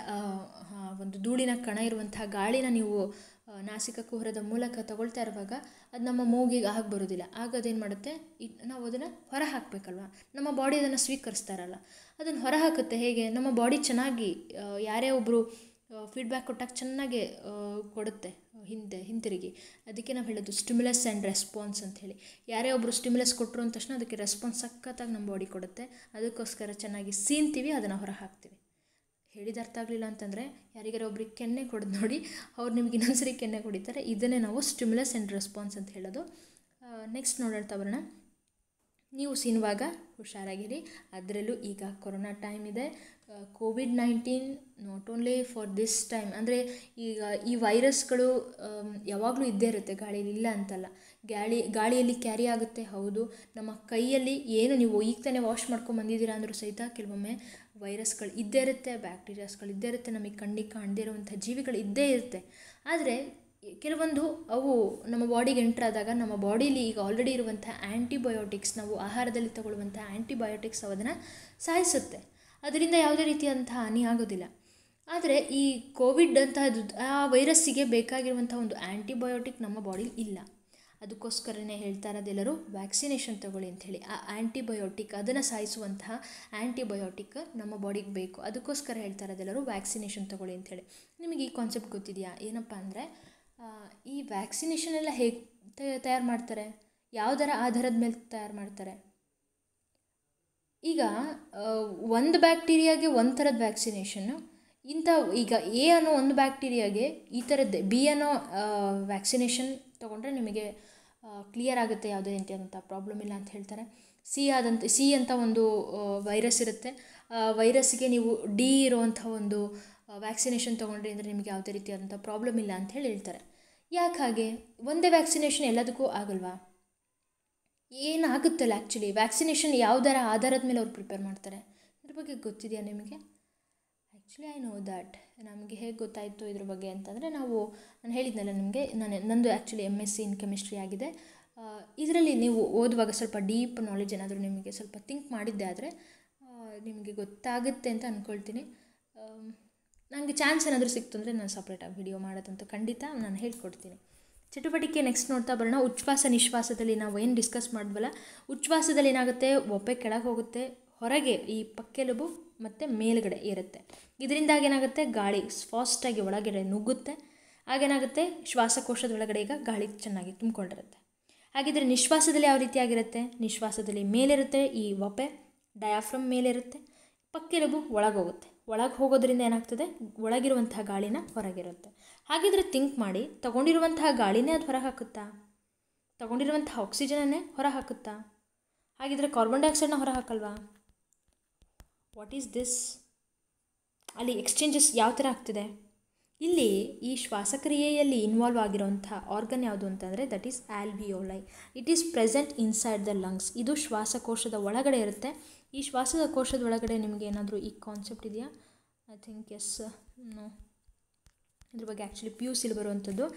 ಒಂದು ಧೂಳಿನ ಕಣ ಇರುವಂತಹ ಗಾಳಿನ ನೀವು ನಾಸಿಕ ಕುಹರದ ಮೂಲಕ ತಗೊಳ್ತಾ ಇರುವಾಗ ಅದು ನಮ್ಮ ಮೂಗಿಗೆ ಆಗಿ ಬರೋದಿಲ್ಲ ಆಗ ಅದೇನು ಮಾಡುತ್ತೆ ನಾವು ಅದನ್ನು ಹೊರ ಹಾಕಬೇಕಲ್ವ ನಮ್ಮ ಬಾಡಿ ಅದನ್ನು ಸ್ವೀಕರಿಸ್ತಾರಲ್ಲ ಅದನ್ನು ಹೊರ ಹಾಕುತ್ತೆ ಹೇಗೆ ನಮ್ಮ ಬಾಡಿ ಚೆನ್ನಾಗಿ ಯಾರೇ ಒಬ್ಬರು ಫೀಡ್ಬ್ಯಾಕ್ ಕೊಟ್ಟಾಗ ಚೆನ್ನಾಗಿ ಕೊಡುತ್ತೆ ಹಿಂದೆ ಹಿಂತಿರುಗಿ ಅದಕ್ಕೆ ನಾವು ಹೇಳೋದು ಸ್ಟಿಮ್ಯುಲಸ್ ಆ್ಯಂಡ್ ರೆಸ್ಪಾನ್ಸ್ ಅಂತ ಹೇಳಿ ಯಾರೇ ಒಬ್ಬರು ಸ್ಟಿಮ್ಯುಲಸ್ ಕೊಟ್ಟರು ಅಂದ ತಕ್ಷಣ ಅದಕ್ಕೆ ರೆಸ್ಪಾನ್ಸ್ ಸಖತ್ತಾಗಿ ನಮ್ಮ ಬಾಡಿ ಕೊಡುತ್ತೆ ಅದಕ್ಕೋಸ್ಕರ ಚೆನ್ನಾಗಿ ಸೀನ್ತೀವಿ ಅದನ್ನು ಹೊರ ಹಾಕ್ತೀವಿ ಹೇಳಿದ ಅರ್ಥ ಆಗಲಿಲ್ಲ ಅಂತಂದರೆ ಯಾರಿಗಾರ ಒಬ್ರಿಗೆ ಕೆನ್ನೆ ಕೊಡೋದು ನೋಡಿ ಅವ್ರು ನಿಮ್ಗೆ ಇನ್ನೊಂದ್ಸರಿ ಕೆನ್ನೆ ಕೊಡಿತಾರೆ ಇದನ್ನೇ ನಾವು ಸ್ಟಿಮ್ಯುಲಸ್ ಆ್ಯಂಡ್ ರೆಸ್ಪಾನ್ಸ್ ಅಂತ ಹೇಳೋದು ನೆಕ್ಸ್ಟ್ ನೋಡೋಣ ಬರೋಣ ನೀವು ಸಿನ್ವಾಗ ಹುಷಾರಾಗಿರಿ ಅದರಲ್ಲೂ ಈಗ ಕೊರೋನಾ ಟೈಮ್ ಇದೆ COVID nineteen not only for this time ಅಂದರೆ ಈಗ ಈ ವೈರಸ್ಗಳು ಯಾವಾಗಲೂ ಇದ್ದೇ ಇರುತ್ತೆ ಗಾಳಿಯಲ್ಲಿ ಇಲ್ಲ ಅಂತಲ್ಲ ಗಾಳಿ ಗಾಳಿಯಲ್ಲಿ ಕ್ಯಾರಿ ಆಗುತ್ತೆ ಹೌದು ನಮ್ಮ ಕೈಯಲ್ಲಿ ಏನು ನೀವು ಈಗ ತಾನೇ ವಾಶ್ ಮಾಡ್ಕೊಂಡು ಬಂದಿದ್ದೀರಾ ಅಂದರೂ ಸಹಿತ ಕೆಲವೊಮ್ಮೆ ವೈರಸ್ಗಳು ಇದ್ದೇ ಇರುತ್ತೆ ಬ್ಯಾಕ್ಟೀರಿಯಾಸ್ಗಳು ಇದ್ದೇ ಇರುತ್ತೆ ನಮಗೆ ಕಣ್ಣಿಗೆ ಕಾಣದೇ ಇರುವಂಥ ಜೀವಿಗಳು ಇದ್ದೇ ಇರುತ್ತೆ ಆದರೆ ಕೆಲವೊಂದು ಅವು ನಮ್ಮ ಬಾಡಿಗೆ ಎಂಟ್ರ್ ಆದಾಗ ನಮ್ಮ ಬಾಡೀಲಿ ಈಗ ಆಲ್ರೆಡಿ ಇರುವಂಥ ಆ್ಯಂಟಿಬಯೋಟಿಕ್ಸ್ ನಾವು ಆಹಾರದಲ್ಲಿ ತಗೊಳ್ಳುವಂಥ ಆ್ಯಂಟಿಬಯೋಟಿಕ್ಸ್ ಅದನ್ನು ಸಾಯಿಸುತ್ತೆ ಅದರಿಂದ ಯಾವುದೇ ರೀತಿಯಾದಂಥ ಹಾನಿ ಆಗೋದಿಲ್ಲ ಆದರೆ ಈ ಕೋವಿಡ್ ಅಂತಹದ್ದು ಆ ವೈರಸ್ಸಿಗೆ ಬೇಕಾಗಿರುವಂಥ ಒಂದು ಆ್ಯಂಟಿಬಯೋಟಿಕ್ ನಮ್ಮ ಬಾಡೀಲಿ ಇಲ್ಲ ಅದಕ್ಕೋಸ್ಕರನೇ ಹೇಳ್ತಾ ಇರೋದೆಲ್ಲರೂ ವ್ಯಾಕ್ಸಿನೇಷನ್ ತೊಗೊಳ್ಳಿ ಅಂಥೇಳಿ ಆ ಆ್ಯಂಟಿಬಯೋಟಿಕ್ ಅದನ್ನು ಸಾಯಿಸುವಂತಹ ಆ್ಯಂಟಿಬಯೋಟಿಕ್ ನಮ್ಮ ಬಾಡಿಗೆ ಬೇಕು ಅದಕ್ಕೋಸ್ಕರ ಹೇಳ್ತಾ ಇರೋದೆಲ್ಲರೂ ವ್ಯಾಕ್ಸಿನೇಷನ್ ತೊಗೊಳ್ಳಿ ಅಂಥೇಳಿ ನಿಮಗೆ ಈ ಕಾನ್ಸೆಪ್ಟ್ ಗೊತ್ತಿದೆಯಾ ಏನಪ್ಪ ಅಂದರೆ ಈ ವ್ಯಾಕ್ಸಿನೇಷನ್ ಎಲ್ಲ ಹೇಗೆ ತಯಾರು ಮಾಡ್ತಾರೆ ಯಾವುದರ ಆಧಾರದ ಮೇಲೆ ತಯಾರು ಮಾಡ್ತಾರೆ ಈಗ ಒಂದು ಬ್ಯಾಕ್ಟೀರಿಯಾಗೆ ಒಂದು ಥರದ ವ್ಯಾಕ್ಸಿನೇಷನ್ನು ಇಂಥ ಈಗ ಎ ಅನ್ನೋ ಒಂದು ಬ್ಯಾಕ್ಟೀರಿಯಾಗೆ ಈ ಥರದ್ದು ಬಿ ಅನ್ನೋ ವ್ಯಾಕ್ಸಿನೇಷನ್ ತೊಗೊಂಡ್ರೆ ನಿಮಗೆ ಕ್ಲಿಯರ್ ಆಗುತ್ತೆ ಯಾವುದೇ ರೀತಿಯಾದಂಥ ಪ್ರಾಬ್ಲಮ್ ಇಲ್ಲ ಅಂತ ಹೇಳ್ತಾರೆ ಸಿ ಆದಂಥ ಸಿ ಅಂತ ಒಂದು ವೈರಸ್ ಇರುತ್ತೆ ವೈರಸ್ಗೆ ನೀವು ಡಿ ಇರುವಂಥ ಒಂದು ವ್ಯಾಕ್ಸಿನೇಷನ್ ತೊಗೊಂಡ್ರಿ ಅಂದರೆ ನಿಮಗೆ ಯಾವುದೇ ರೀತಿಯಾದಂಥ ಪ್ರಾಬ್ಲಮ್ ಇಲ್ಲ ಅಂತ ಹೇಳಿ ಹೇಳ್ತಾರೆ ಯಾಕೆ ಹಾಗೆ ಒಂದೇ ವ್ಯಾಕ್ಸಿನೇಷನ್ ಎಲ್ಲದಕ್ಕೂ ಆಗಲ್ವಾ ಏನಾಗುತ್ತಲ್ಲ ಆ್ಯಕ್ಚುಲಿ ವ್ಯಾಕ್ಸಿನೇಷನ್ ಯಾವುದರ ಆಧಾರದ ಮೇಲೆ ಅವ್ರು ಪ್ರಿಪೇರ್ ಮಾಡ್ತಾರೆ ಇದ್ರ ಬಗ್ಗೆ ಗೊತ್ತಿದೆಯಾ ನಿಮಗೆ ಆ್ಯಕ್ಚುಲಿ ಐ ನೋ ದ್ಯಾಟ್ ನಮಗೆ ಹೇಗೆ ಗೊತ್ತಾಯಿತು ಇದ್ರ ಬಗ್ಗೆ ಅಂತಂದರೆ ನಾವು ನಾನು ಹೇಳಿದ್ನಲ್ಲ ನಿಮಗೆ ನಾನು ನಂದು actually M S C in chemistry ಆಗಿದೆ ಇದರಲ್ಲಿ ನೀವು ಓದುವಾಗ ಸ್ವಲ್ಪ ಡೀಪ್ ನಾಲೆಜ್ ಏನಾದರೂ ನಿಮಗೆ ಸ್ವಲ್ಪ ಥಿಂಕ್ ಮಾಡಿದ್ದೆ ಆದರೆ ನಿಮಗೆ ಗೊತ್ತಾಗುತ್ತೆ ಅಂತ ಅಂದ್ಕೊಳ್ತೀನಿ ನನಗೆ ಚಾನ್ಸ್ ಏನಾದರೂ ಸಿಕ್ತು ಅಂದರೆ ನಾನು ಸಪ್ರೇಟಾಗಿ ವಿಡಿಯೋ ಮಾಡೋದಂತೂ ಖಂಡಿತ ನಾನು ಹೇಳ್ಕೊಡ್ತೀನಿ ಚಟುವಟಿಕೆ ನೆಕ್ಸ್ಟ್ ನೋಡ್ತಾ ಬರೋಣ ಉಚ್ಛ್ವಾಸ ನಿಶ್ವಾಸದಲ್ಲಿ ನಾವು ಏನು ಡಿಸ್ಕಸ್ ಮಾಡಿದ್ವಲ್ಲ ಉಚ್ಛ್ವಾಸದಲ್ಲಿ ಏನಾಗುತ್ತೆ ಒಪ್ಪೆ ಕೆಳಗೆ ಹೋಗುತ್ತೆ ಹೊರಗೆ ಈ ಪಕ್ಕೆಲುಬು ಮತ್ತು ಮೇಲುಗಡೆ ಇರುತ್ತೆ ಇದರಿಂದಾಗಿ ಏನಾಗುತ್ತೆ ಗಾಳಿ ಫಾಸ್ಟಾಗಿ ಒಳಗಡೆ ನುಗ್ಗುತ್ತೆ ಹಾಗೇನಾಗುತ್ತೆ ಶ್ವಾಸಕೋಶದ ಒಳಗಡೆ ಈಗ ಗಾಳಿ ಚೆನ್ನಾಗಿ ತುಂಬಿಕೊಂಡಿರುತ್ತೆ ಹಾಗಿದ್ರೆ ನಿಶ್ವಾಸದಲ್ಲಿ ಯಾವ ರೀತಿಯಾಗಿರುತ್ತೆ ನಿಶ್ವಾಸದಲ್ಲಿ ಮೇಲಿರುತ್ತೆ ಈ ಒಪೆ ಡಯಾಫ್ರಮ್ ಮೇಲಿರುತ್ತೆ ಪಕ್ಕೆಲುಬು ಹೋಗುತ್ತೆ ಒಳಗೆ ಹೋಗೋದ್ರಿಂದ ಏನಾಗ್ತದೆ ಒಳಗಿರುವಂತಹ ಗಾಳಿನ ಹೊರಗಿರುತ್ತೆ ಹಾಗಿದ್ರೆ ಥಿಂಕ್ ಮಾಡಿ ತಗೊಂಡಿರುವಂತಹ ಗಾಳಿನೇ ಅದು ಹೊರ ಹಾಕುತ್ತಾ ತಗೊಂಡಿರುವಂತಹ ಆಕ್ಸಿಜನನ್ನೇ ಹೊರ ಹಾಕುತ್ತಾ ಹಾಗಿದ್ರೆ ಕಾರ್ಬನ್ ಡೈಆಕ್ಸೈಡ್ನ ಹೊರ ಹಾಕಲ್ವಾ ವಾಟ್ ಈಸ್ ದಿಸ್ ಅಲ್ಲಿ ಎಕ್ಸ್ಚೇಂಜಸ್ ಯಾವ ಥರ ಆಗ್ತಿದೆ ಇಲ್ಲಿ ಈ ಶ್ವಾಸಕ್ರಿಯೆಯಲ್ಲಿ ಇನ್ವಾಲ್ವ್ ಆಗಿರೋಂಥ ಆರ್ಗನ್ ಯಾವುದು ಅಂತಂದರೆ that is like it is present inside the lungs ಇದು ಶ್ವಾಸಕೋಶದ ಒಳಗಡೆ ಇರುತ್ತೆ ಈ ಶ್ವಾಸದ ಕೋಶದ ಒಳಗಡೆ ನಿಮಗೆ ಏನಾದರೂ ಈ ಕಾನ್ಸೆಪ್ಟ್ ಇದೆಯಾ ಐ ಥಿಂಕ್ ಎಸ್ ನೋ ಇದ್ರ ಬಗ್ಗೆ ಆ್ಯಕ್ಚುಲಿ ಪಿ ಯು ಸಿಲ್ ಬರುವಂಥದ್ದು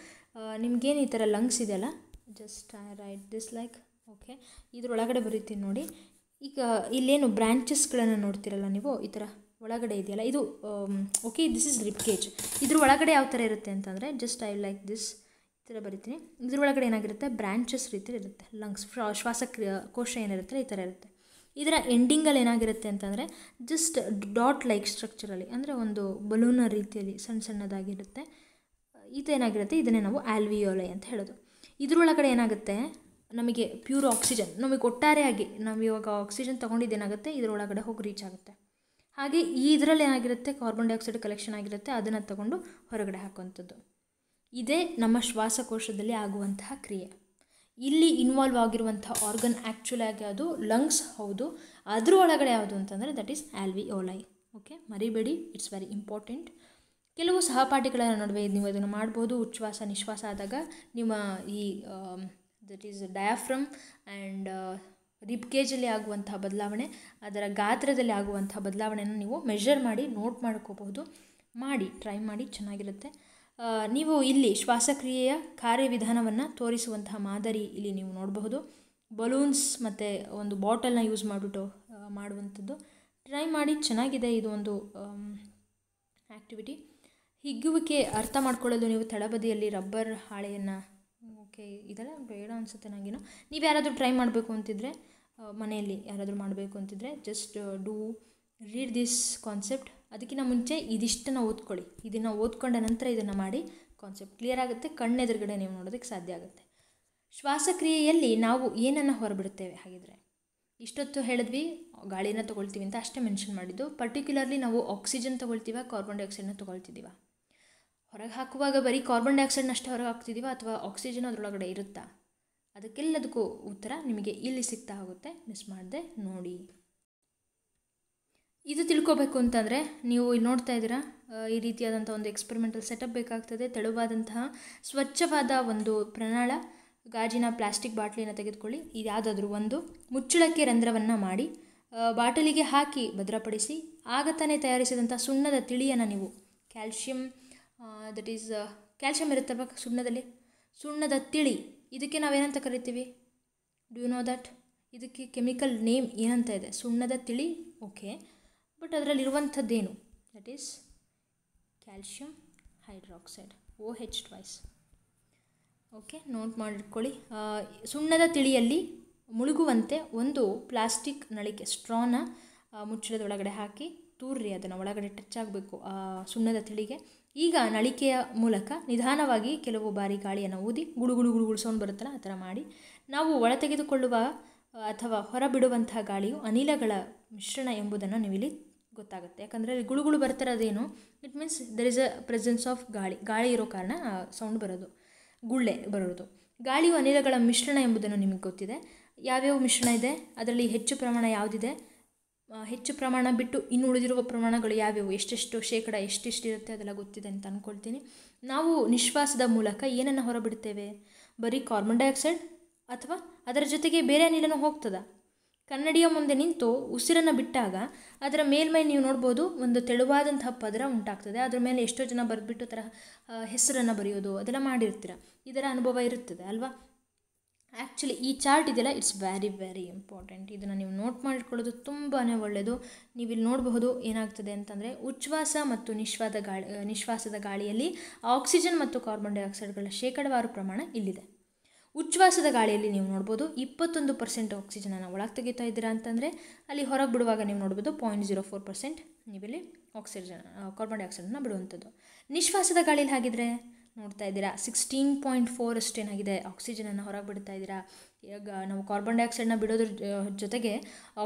ನಿಮ್ಗೇನು ಈ ಥರ ಲಂಗ್ಸ್ ಇದೆಯಲ್ಲ just I write this like okay ಇದ್ರೊಳಗಡೆ ಬರೀತೀನಿ ನೋಡಿ ಈಗ ಇಲ್ಲೇನು ಬ್ರ್ಯಾಂಚಸ್ಗಳನ್ನು ನೋಡ್ತಿರಲ್ಲ ನೀವು ಈ ಥರ ಒಳಗಡೆ ಇದೆಯಲ್ಲ ಇದು okay this is rib cage ಇದ್ರ ಒಳಗಡೆ ಯಾವ ಥರ ಇರುತ್ತೆ ಅಂತಂದರೆ ಜಸ್ಟ್ ಐ ಲೈಕ್ ದಿಸ್ ಈ ಥರ ಬರಿತೀನಿ ಇದ್ರ ಒಳಗಡೆ ಏನಾಗಿರುತ್ತೆ ಬ್ರಾಂಚಸ್ ರೀತಿ ಇರುತ್ತೆ ಲಂಗ್ಸ್ ಶ್ವಾಸಕ್ರಿಯ ಕೋಶ ಏನಿರುತ್ತೆ ಈ ಥರ ಇರುತ್ತೆ ಇದರ ಎಂಡಿಂಗಲ್ಲಿ ಏನಾಗಿರುತ್ತೆ ಅಂತಂದರೆ ಜಸ್ಟ್ ಡಾಟ್ ಲೈಕ್ ಸ್ಟ್ರಕ್ಚರಲ್ಲಿ ಅಂದರೆ ಒಂದು ಬಲೂನ ರೀತಿಯಲ್ಲಿ ಸಣ್ಣ ಸಣ್ಣದಾಗಿರುತ್ತೆ ಇದು ಏನಾಗಿರುತ್ತೆ ಇದನ್ನೇ ನಾವು ಆಲ್ವಿಯೋಲೆ ಅಂತ ಹೇಳೋದು ಇದರೊಳಗಡೆ ಏನಾಗುತ್ತೆ ನಮಗೆ ಪ್ಯೂರ್ ಆಕ್ಸಿಜನ್ ನಮಗೆ ಒಟ್ಟಾರೆಯಾಗಿ ನಾವು ಇವಾಗ ಆಕ್ಸಿಜನ್ ತೊಗೊಂಡಿದ್ದೇನಾಗುತ್ತೆ ಇದರೊಳಗಡೆ ಹೋಗಿ ರೀಚ್ ಆಗುತ್ತೆ ಹಾಗೆ ಈ ಇದರಲ್ಲಿ ಏನಾಗಿರುತ್ತೆ ಕಾರ್ಬನ್ ಡೈಆಕ್ಸೈಡ್ ಕಲೆಕ್ಷನ್ ಆಗಿರುತ್ತೆ ಅದನ್ನು ತಗೊಂಡು ಹೊರಗಡೆ ಹಾಕುವಂಥದ್ದು ಇದೇ ನಮ್ಮ ಶ್ವಾಸಕೋಶದಲ್ಲಿ ಆಗುವಂತಹ ಕ್ರಿಯೆ ಇಲ್ಲಿ ಇನ್ವಾಲ್ವ್ ಆಗಿರುವಂಥ ಆರ್ಗನ್ ಆಗಿ ಅದು ಲಂಗ್ಸ್ ಹೌದು ಅದ್ರ ಒಳಗಡೆ ಯಾವುದು ಅಂತಂದರೆ that is alveoli okay ಮರಿಬೇಡಿ ಇಟ್ಸ್ ವೆರಿ ಇಂಪಾರ್ಟೆಂಟ್ ಕೆಲವು ಸಹಪಾಠಿಗಳ ನಡುವೆ ನೀವು ಅದನ್ನು ಮಾಡ್ಬೋದು ಉಚ್ಛ್ವಾಸ ನಿಶ್ವಾಸ ಆದಾಗ ನಿಮ್ಮ ಈ that is diaphragm and rib ಕೇಜಲ್ಲಿ ಆಗುವಂಥ ಬದಲಾವಣೆ ಅದರ ಗಾತ್ರದಲ್ಲಿ ಆಗುವಂಥ ಬದಲಾವಣೆಯನ್ನು ನೀವು ಮೆಷರ್ ಮಾಡಿ ನೋಟ್ ಮಾಡ್ಕೋಬಹುದು ಮಾಡಿ ಟ್ರೈ ಮಾಡಿ ಚೆನ್ನಾಗಿರುತ್ತೆ ನೀವು ಇಲ್ಲಿ ಶ್ವಾಸಕ್ರಿಯೆಯ ಕಾರ್ಯವಿಧಾನವನ್ನು ತೋರಿಸುವಂತಹ ಮಾದರಿ ಇಲ್ಲಿ ನೀವು ನೋಡಬಹುದು ಬಲೂನ್ಸ್ ಮತ್ತು ಒಂದು ಬಾಟಲ್ನ ಯೂಸ್ ಮಾಡಿಬಿಟ್ಟು ಮಾಡುವಂಥದ್ದು ಟ್ರೈ ಮಾಡಿ ಚೆನ್ನಾಗಿದೆ ಇದು ಒಂದು ಆ್ಯಕ್ಟಿವಿಟಿ ಹಿಗ್ಗುವಿಕೆ ಅರ್ಥ ಮಾಡಿಕೊಳ್ಳಲು ನೀವು ತಳಬದಿಯಲ್ಲಿ ರಬ್ಬರ್ ಹಾಳೆಯನ್ನು ಓಕೆ ಇದೆಲ್ಲ ಬೇಡ ಅನಿಸುತ್ತೆ ನನಗೇನು ನೀವು ಯಾರಾದರೂ ಟ್ರೈ ಮಾಡಬೇಕು ಅಂತಿದ್ರೆ ಮನೆಯಲ್ಲಿ ಯಾರಾದರೂ ಮಾಡಬೇಕು ಅಂತಿದ್ರೆ just do read this concept ಅದಕ್ಕಿಂತ ಮುಂಚೆ ಇದಿಷ್ಟನ್ನು ಓದ್ಕೊಳ್ಳಿ ಇದನ್ನು ಓದ್ಕೊಂಡ ನಂತರ ಇದನ್ನು ಮಾಡಿ ಕಾನ್ಸೆಪ್ಟ್ ಕ್ಲಿಯರ್ ಆಗುತ್ತೆ ಕಣ್ಣೆದುರುಗಡೆ ನೀವು ನೋಡೋದಕ್ಕೆ ಸಾಧ್ಯ ಆಗುತ್ತೆ ಶ್ವಾಸಕ್ರಿಯೆಯಲ್ಲಿ ನಾವು ಏನನ್ನು ಹೊರಬಿಡುತ್ತೇವೆ ಹಾಗಿದ್ರೆ ಇಷ್ಟೊತ್ತು ಹೇಳಿದ್ವಿ ಗಾಳಿನ ತೊಗೊಳ್ತೀವಿ ಅಂತ ಅಷ್ಟೇ ಮೆನ್ಷನ್ ಮಾಡಿದ್ದು ಪರ್ಟಿಕ್ಯುಲರ್ಲಿ ನಾವು ಆಕ್ಸಿಜನ್ ತೊಗೊಳ್ತೀವ ಕಾರ್ಬನ್ ಡೈಆಕ್ಸೈಡ್ನ ತೊಗೊಳ್ತಿದ್ದೀವ ಹೊರಗೆ ಹಾಕುವಾಗ ಬರೀ ಕಾರ್ಬನ್ ಡೈಆಕ್ಸೈಡ್ನಷ್ಟೇ ಹೊರಗೆ ಹಾಕ್ತಿದ್ದೀವಾ ಅಥವಾ ಆಕ್ಸಿಜನ್ ಅದರೊಳಗಡೆ ಇರುತ್ತಾ ಅದಕ್ಕೆಲ್ಲದಕ್ಕೂ ಉತ್ತರ ನಿಮಗೆ ಇಲ್ಲಿ ಸಿಗ್ತಾ ಹೋಗುತ್ತೆ ಮಿಸ್ ಮಾಡದೆ ನೋಡಿ ಇದು ತಿಳ್ಕೊಬೇಕು ಅಂತಂದರೆ ನೀವು ಇಲ್ಲಿ ನೋಡ್ತಾ ಇದ್ದೀರಾ ಈ ರೀತಿಯಾದಂಥ ಒಂದು ಎಕ್ಸ್ಪೆರಿಮೆಂಟಲ್ ಸೆಟಪ್ ಬೇಕಾಗ್ತದೆ ತೆಳುವಾದಂತಹ ಸ್ವಚ್ಛವಾದ ಒಂದು ಪ್ರಣಾಳ ಗಾಜಿನ ಪ್ಲಾಸ್ಟಿಕ್ ಬಾಟ್ಲಿನ ತೆಗೆದುಕೊಳ್ಳಿ ಇದು ಯಾವುದಾದ್ರೂ ಒಂದು ಮುಚ್ಚಳಕ್ಕೆ ರಂಧ್ರವನ್ನು ಮಾಡಿ ಬಾಟಲಿಗೆ ಹಾಕಿ ಭದ್ರಪಡಿಸಿ ಆಗ ತಾನೇ ತಯಾರಿಸಿದಂಥ ಸುಣ್ಣದ ತಿಳಿಯನ್ನು ನೀವು ಕ್ಯಾಲ್ಶಿಯಂ ದಟ್ ಈಸ್ ಕ್ಯಾಲ್ಶಿಯಂ ಇರುತ್ತಲ್ವ ಸುಣ್ಣದಲ್ಲಿ ಸುಣ್ಣದ ತಿಳಿ ಇದಕ್ಕೆ ನಾವೇನಂತ ಕರಿತೀವಿ ಡ್ಯೂ ನೋ ದಟ್ ಇದಕ್ಕೆ ಕೆಮಿಕಲ್ ನೇಮ್ ಏನಂತ ಇದೆ ಸುಣ್ಣದ ತಿಳಿ ಓಕೆ ಬಟ್ ಅದರಲ್ಲಿರುವಂಥದ್ದೇನು that is calcium hydroxide O H twice okay note ಮಾಡಿಟ್ಕೊಳ್ಳಿ ಸುಣ್ಣದ ತಿಳಿಯಲ್ಲಿ ಮುಳುಗುವಂತೆ ಒಂದು ಪ್ಲಾಸ್ಟಿಕ್ ನಳಿಕೆ ಸ್ಟ್ರಾನ ಮುಚ್ಚಳದ ಒಳಗಡೆ ಹಾಕಿ ತೂರ್ರಿ ಅದನ್ನು ಒಳಗಡೆ ಟಚ್ ಆಗಬೇಕು ಸುಣ್ಣದ ತಿಳಿಗೆ ಈಗ ನಳಿಕೆಯ ಮೂಲಕ ನಿಧಾನವಾಗಿ ಕೆಲವು ಬಾರಿ ಗಾಳಿಯನ್ನು ಊದಿ ಗುಡುಗುಡು ಗುಡುಗುಡು ಸೌಂಡ್ ಬರುತ್ತಲ್ಲ ಆ ಥರ ಮಾಡಿ ನಾವು ಒಳ ತೆಗೆದುಕೊಳ್ಳುವ ಅಥವಾ ಹೊರಬಿಡುವಂತಹ ಗಾಳಿಯು ಅನಿಲಗಳ ಮಿಶ್ರಣ ಎಂಬುದನ್ನು ನೀವಿಲ್ಲಿ ಗೊತ್ತಾಗುತ್ತೆ ಯಾಕಂದರೆ ಅಲ್ಲಿ ಗುಳುಗುಳು ಬರ್ತಿರೋದೇನು it means there is a presence of ಗಾಳಿ ಗಾಳಿ ಇರೋ ಕಾರಣ ಸೌಂಡ್ ಬರೋದು ಗುಳ್ಳೆ ಬರೋದು ಗಾಳಿಯು ಅನಿಲಗಳ ಮಿಶ್ರಣ ಎಂಬುದನ್ನು ನಿಮಗೆ ಗೊತ್ತಿದೆ ಯಾವ್ಯಾವ ಮಿಶ್ರಣ ಇದೆ ಅದರಲ್ಲಿ ಹೆಚ್ಚು ಪ್ರಮಾಣ ಯಾವುದಿದೆ ಹೆಚ್ಚು ಪ್ರಮಾಣ ಬಿಟ್ಟು ಇನ್ನು ಉಳಿದಿರುವ ಪ್ರಮಾಣಗಳು ಯಾವ್ಯಾವು ಎಷ್ಟೆಷ್ಟು ಶೇಕಡ ಎಷ್ಟೆಷ್ಟಿರುತ್ತೆ ಅದೆಲ್ಲ ಗೊತ್ತಿದೆ ಅಂತ ಅಂದ್ಕೊಳ್ತೀನಿ ನಾವು ನಿಶ್ವಾಸದ ಮೂಲಕ ಏನನ್ನು ಹೊರಬಿಡ್ತೇವೆ ಬರೀ ಕಾರ್ಬನ್ ಡೈಆಕ್ಸೈಡ್ ಅಥವಾ ಅದರ ಜೊತೆಗೆ ಬೇರೆ ಅನಿಲನೂ ಹೋಗ್ತದೆ ಕನ್ನಡಿಯ ಮುಂದೆ ನಿಂತು ಉಸಿರನ್ನು ಬಿಟ್ಟಾಗ ಅದರ ಮೇಲ್ಮೈ ನೀವು ನೋಡ್ಬೋದು ಒಂದು ತೆಳುವಾದಂತಹ ಪದರ ಉಂಟಾಗ್ತದೆ ಅದರ ಮೇಲೆ ಎಷ್ಟೋ ಜನ ಬರೆದ್ಬಿಟ್ಟು ಥರ ಹೆಸರನ್ನು ಬರೆಯೋದು ಅದೆಲ್ಲ ಮಾಡಿರ್ತೀರ ಇದರ ಅನುಭವ ಇರುತ್ತದೆ ಅಲ್ವಾ ಆ್ಯಕ್ಚುಲಿ ಈ ಚಾರ್ಟ್ ಇದೆಯಲ್ಲ ಇಟ್ಸ್ ವೆರಿ ವೆರಿ ಇಂಪಾರ್ಟೆಂಟ್ ಇದನ್ನು ನೀವು ನೋಟ್ ಮಾಡಿಕೊಳ್ಳೋದು ತುಂಬಾ ಒಳ್ಳೆಯದು ನೀವು ಇಲ್ಲಿ ನೋಡಬಹುದು ಏನಾಗ್ತದೆ ಅಂತಂದರೆ ಉಚ್ಛ್ವಾಸ ಮತ್ತು ನಿಶ್ವಾದ ಗಾಳಿ ನಿಶ್ವಾಸದ ಗಾಳಿಯಲ್ಲಿ ಆಕ್ಸಿಜನ್ ಮತ್ತು ಕಾರ್ಬನ್ ಡೈಆಕ್ಸೈಡ್ಗಳ ಶೇಕಡವಾರು ಪ್ರಮಾಣ ಇಲ್ಲಿದೆ ಉಚ್ಛ್ವಾಸದ ಗಾಳಿಯಲ್ಲಿ ನೀವು ನೋಡ್ಬೋದು ಇಪ್ಪತ್ತೊಂದು ಪರ್ಸೆಂಟ್ ಆಕ್ಸಿಜನನ್ನು ಒಳಗೆ ತೆಗಿತಾ ಇದ್ದೀರಾ ಅಂತಂದರೆ ಅಲ್ಲಿ ಹೊರಗೆ ಬಿಡುವಾಗ ನೀವು ನೋಡ್ಬೋದು ಪಾಯಿಂಟ್ ಜೀರೋ ಫೋರ್ ಪರ್ಸೆಂಟ್ ನೀವಿಲ್ಲಿ ಆಕ್ಸಿಜನ್ ಕಾರ್ಬನ್ ಡೈಆಕ್ಸೈಡನ್ನು ಬಿಡುವಂಥದ್ದು ನಿಶ್ವಾಸದ ಗಾಳಿಯಲ್ಲಿ ಹಾಗಿದ್ರೆ ನೋಡ್ತಾ ಇದ್ದೀರಾ ಸಿಕ್ಸ್ಟೀನ್ ಪಾಯಿಂಟ್ ಫೋರ್ ಅಷ್ಟು ಏನಾಗಿದೆ ಆಕ್ಸಿಜನನ್ನು ಹೊರಗೆ ಬಿಡ್ತಾ ಇದ್ದೀರಾ ಈಗ ನಾವು ಕಾರ್ಬನ್ ಡೈಆಕ್ಸೈಡ್ನ ಬಿಡೋದ್ರ ಜೊತೆಗೆ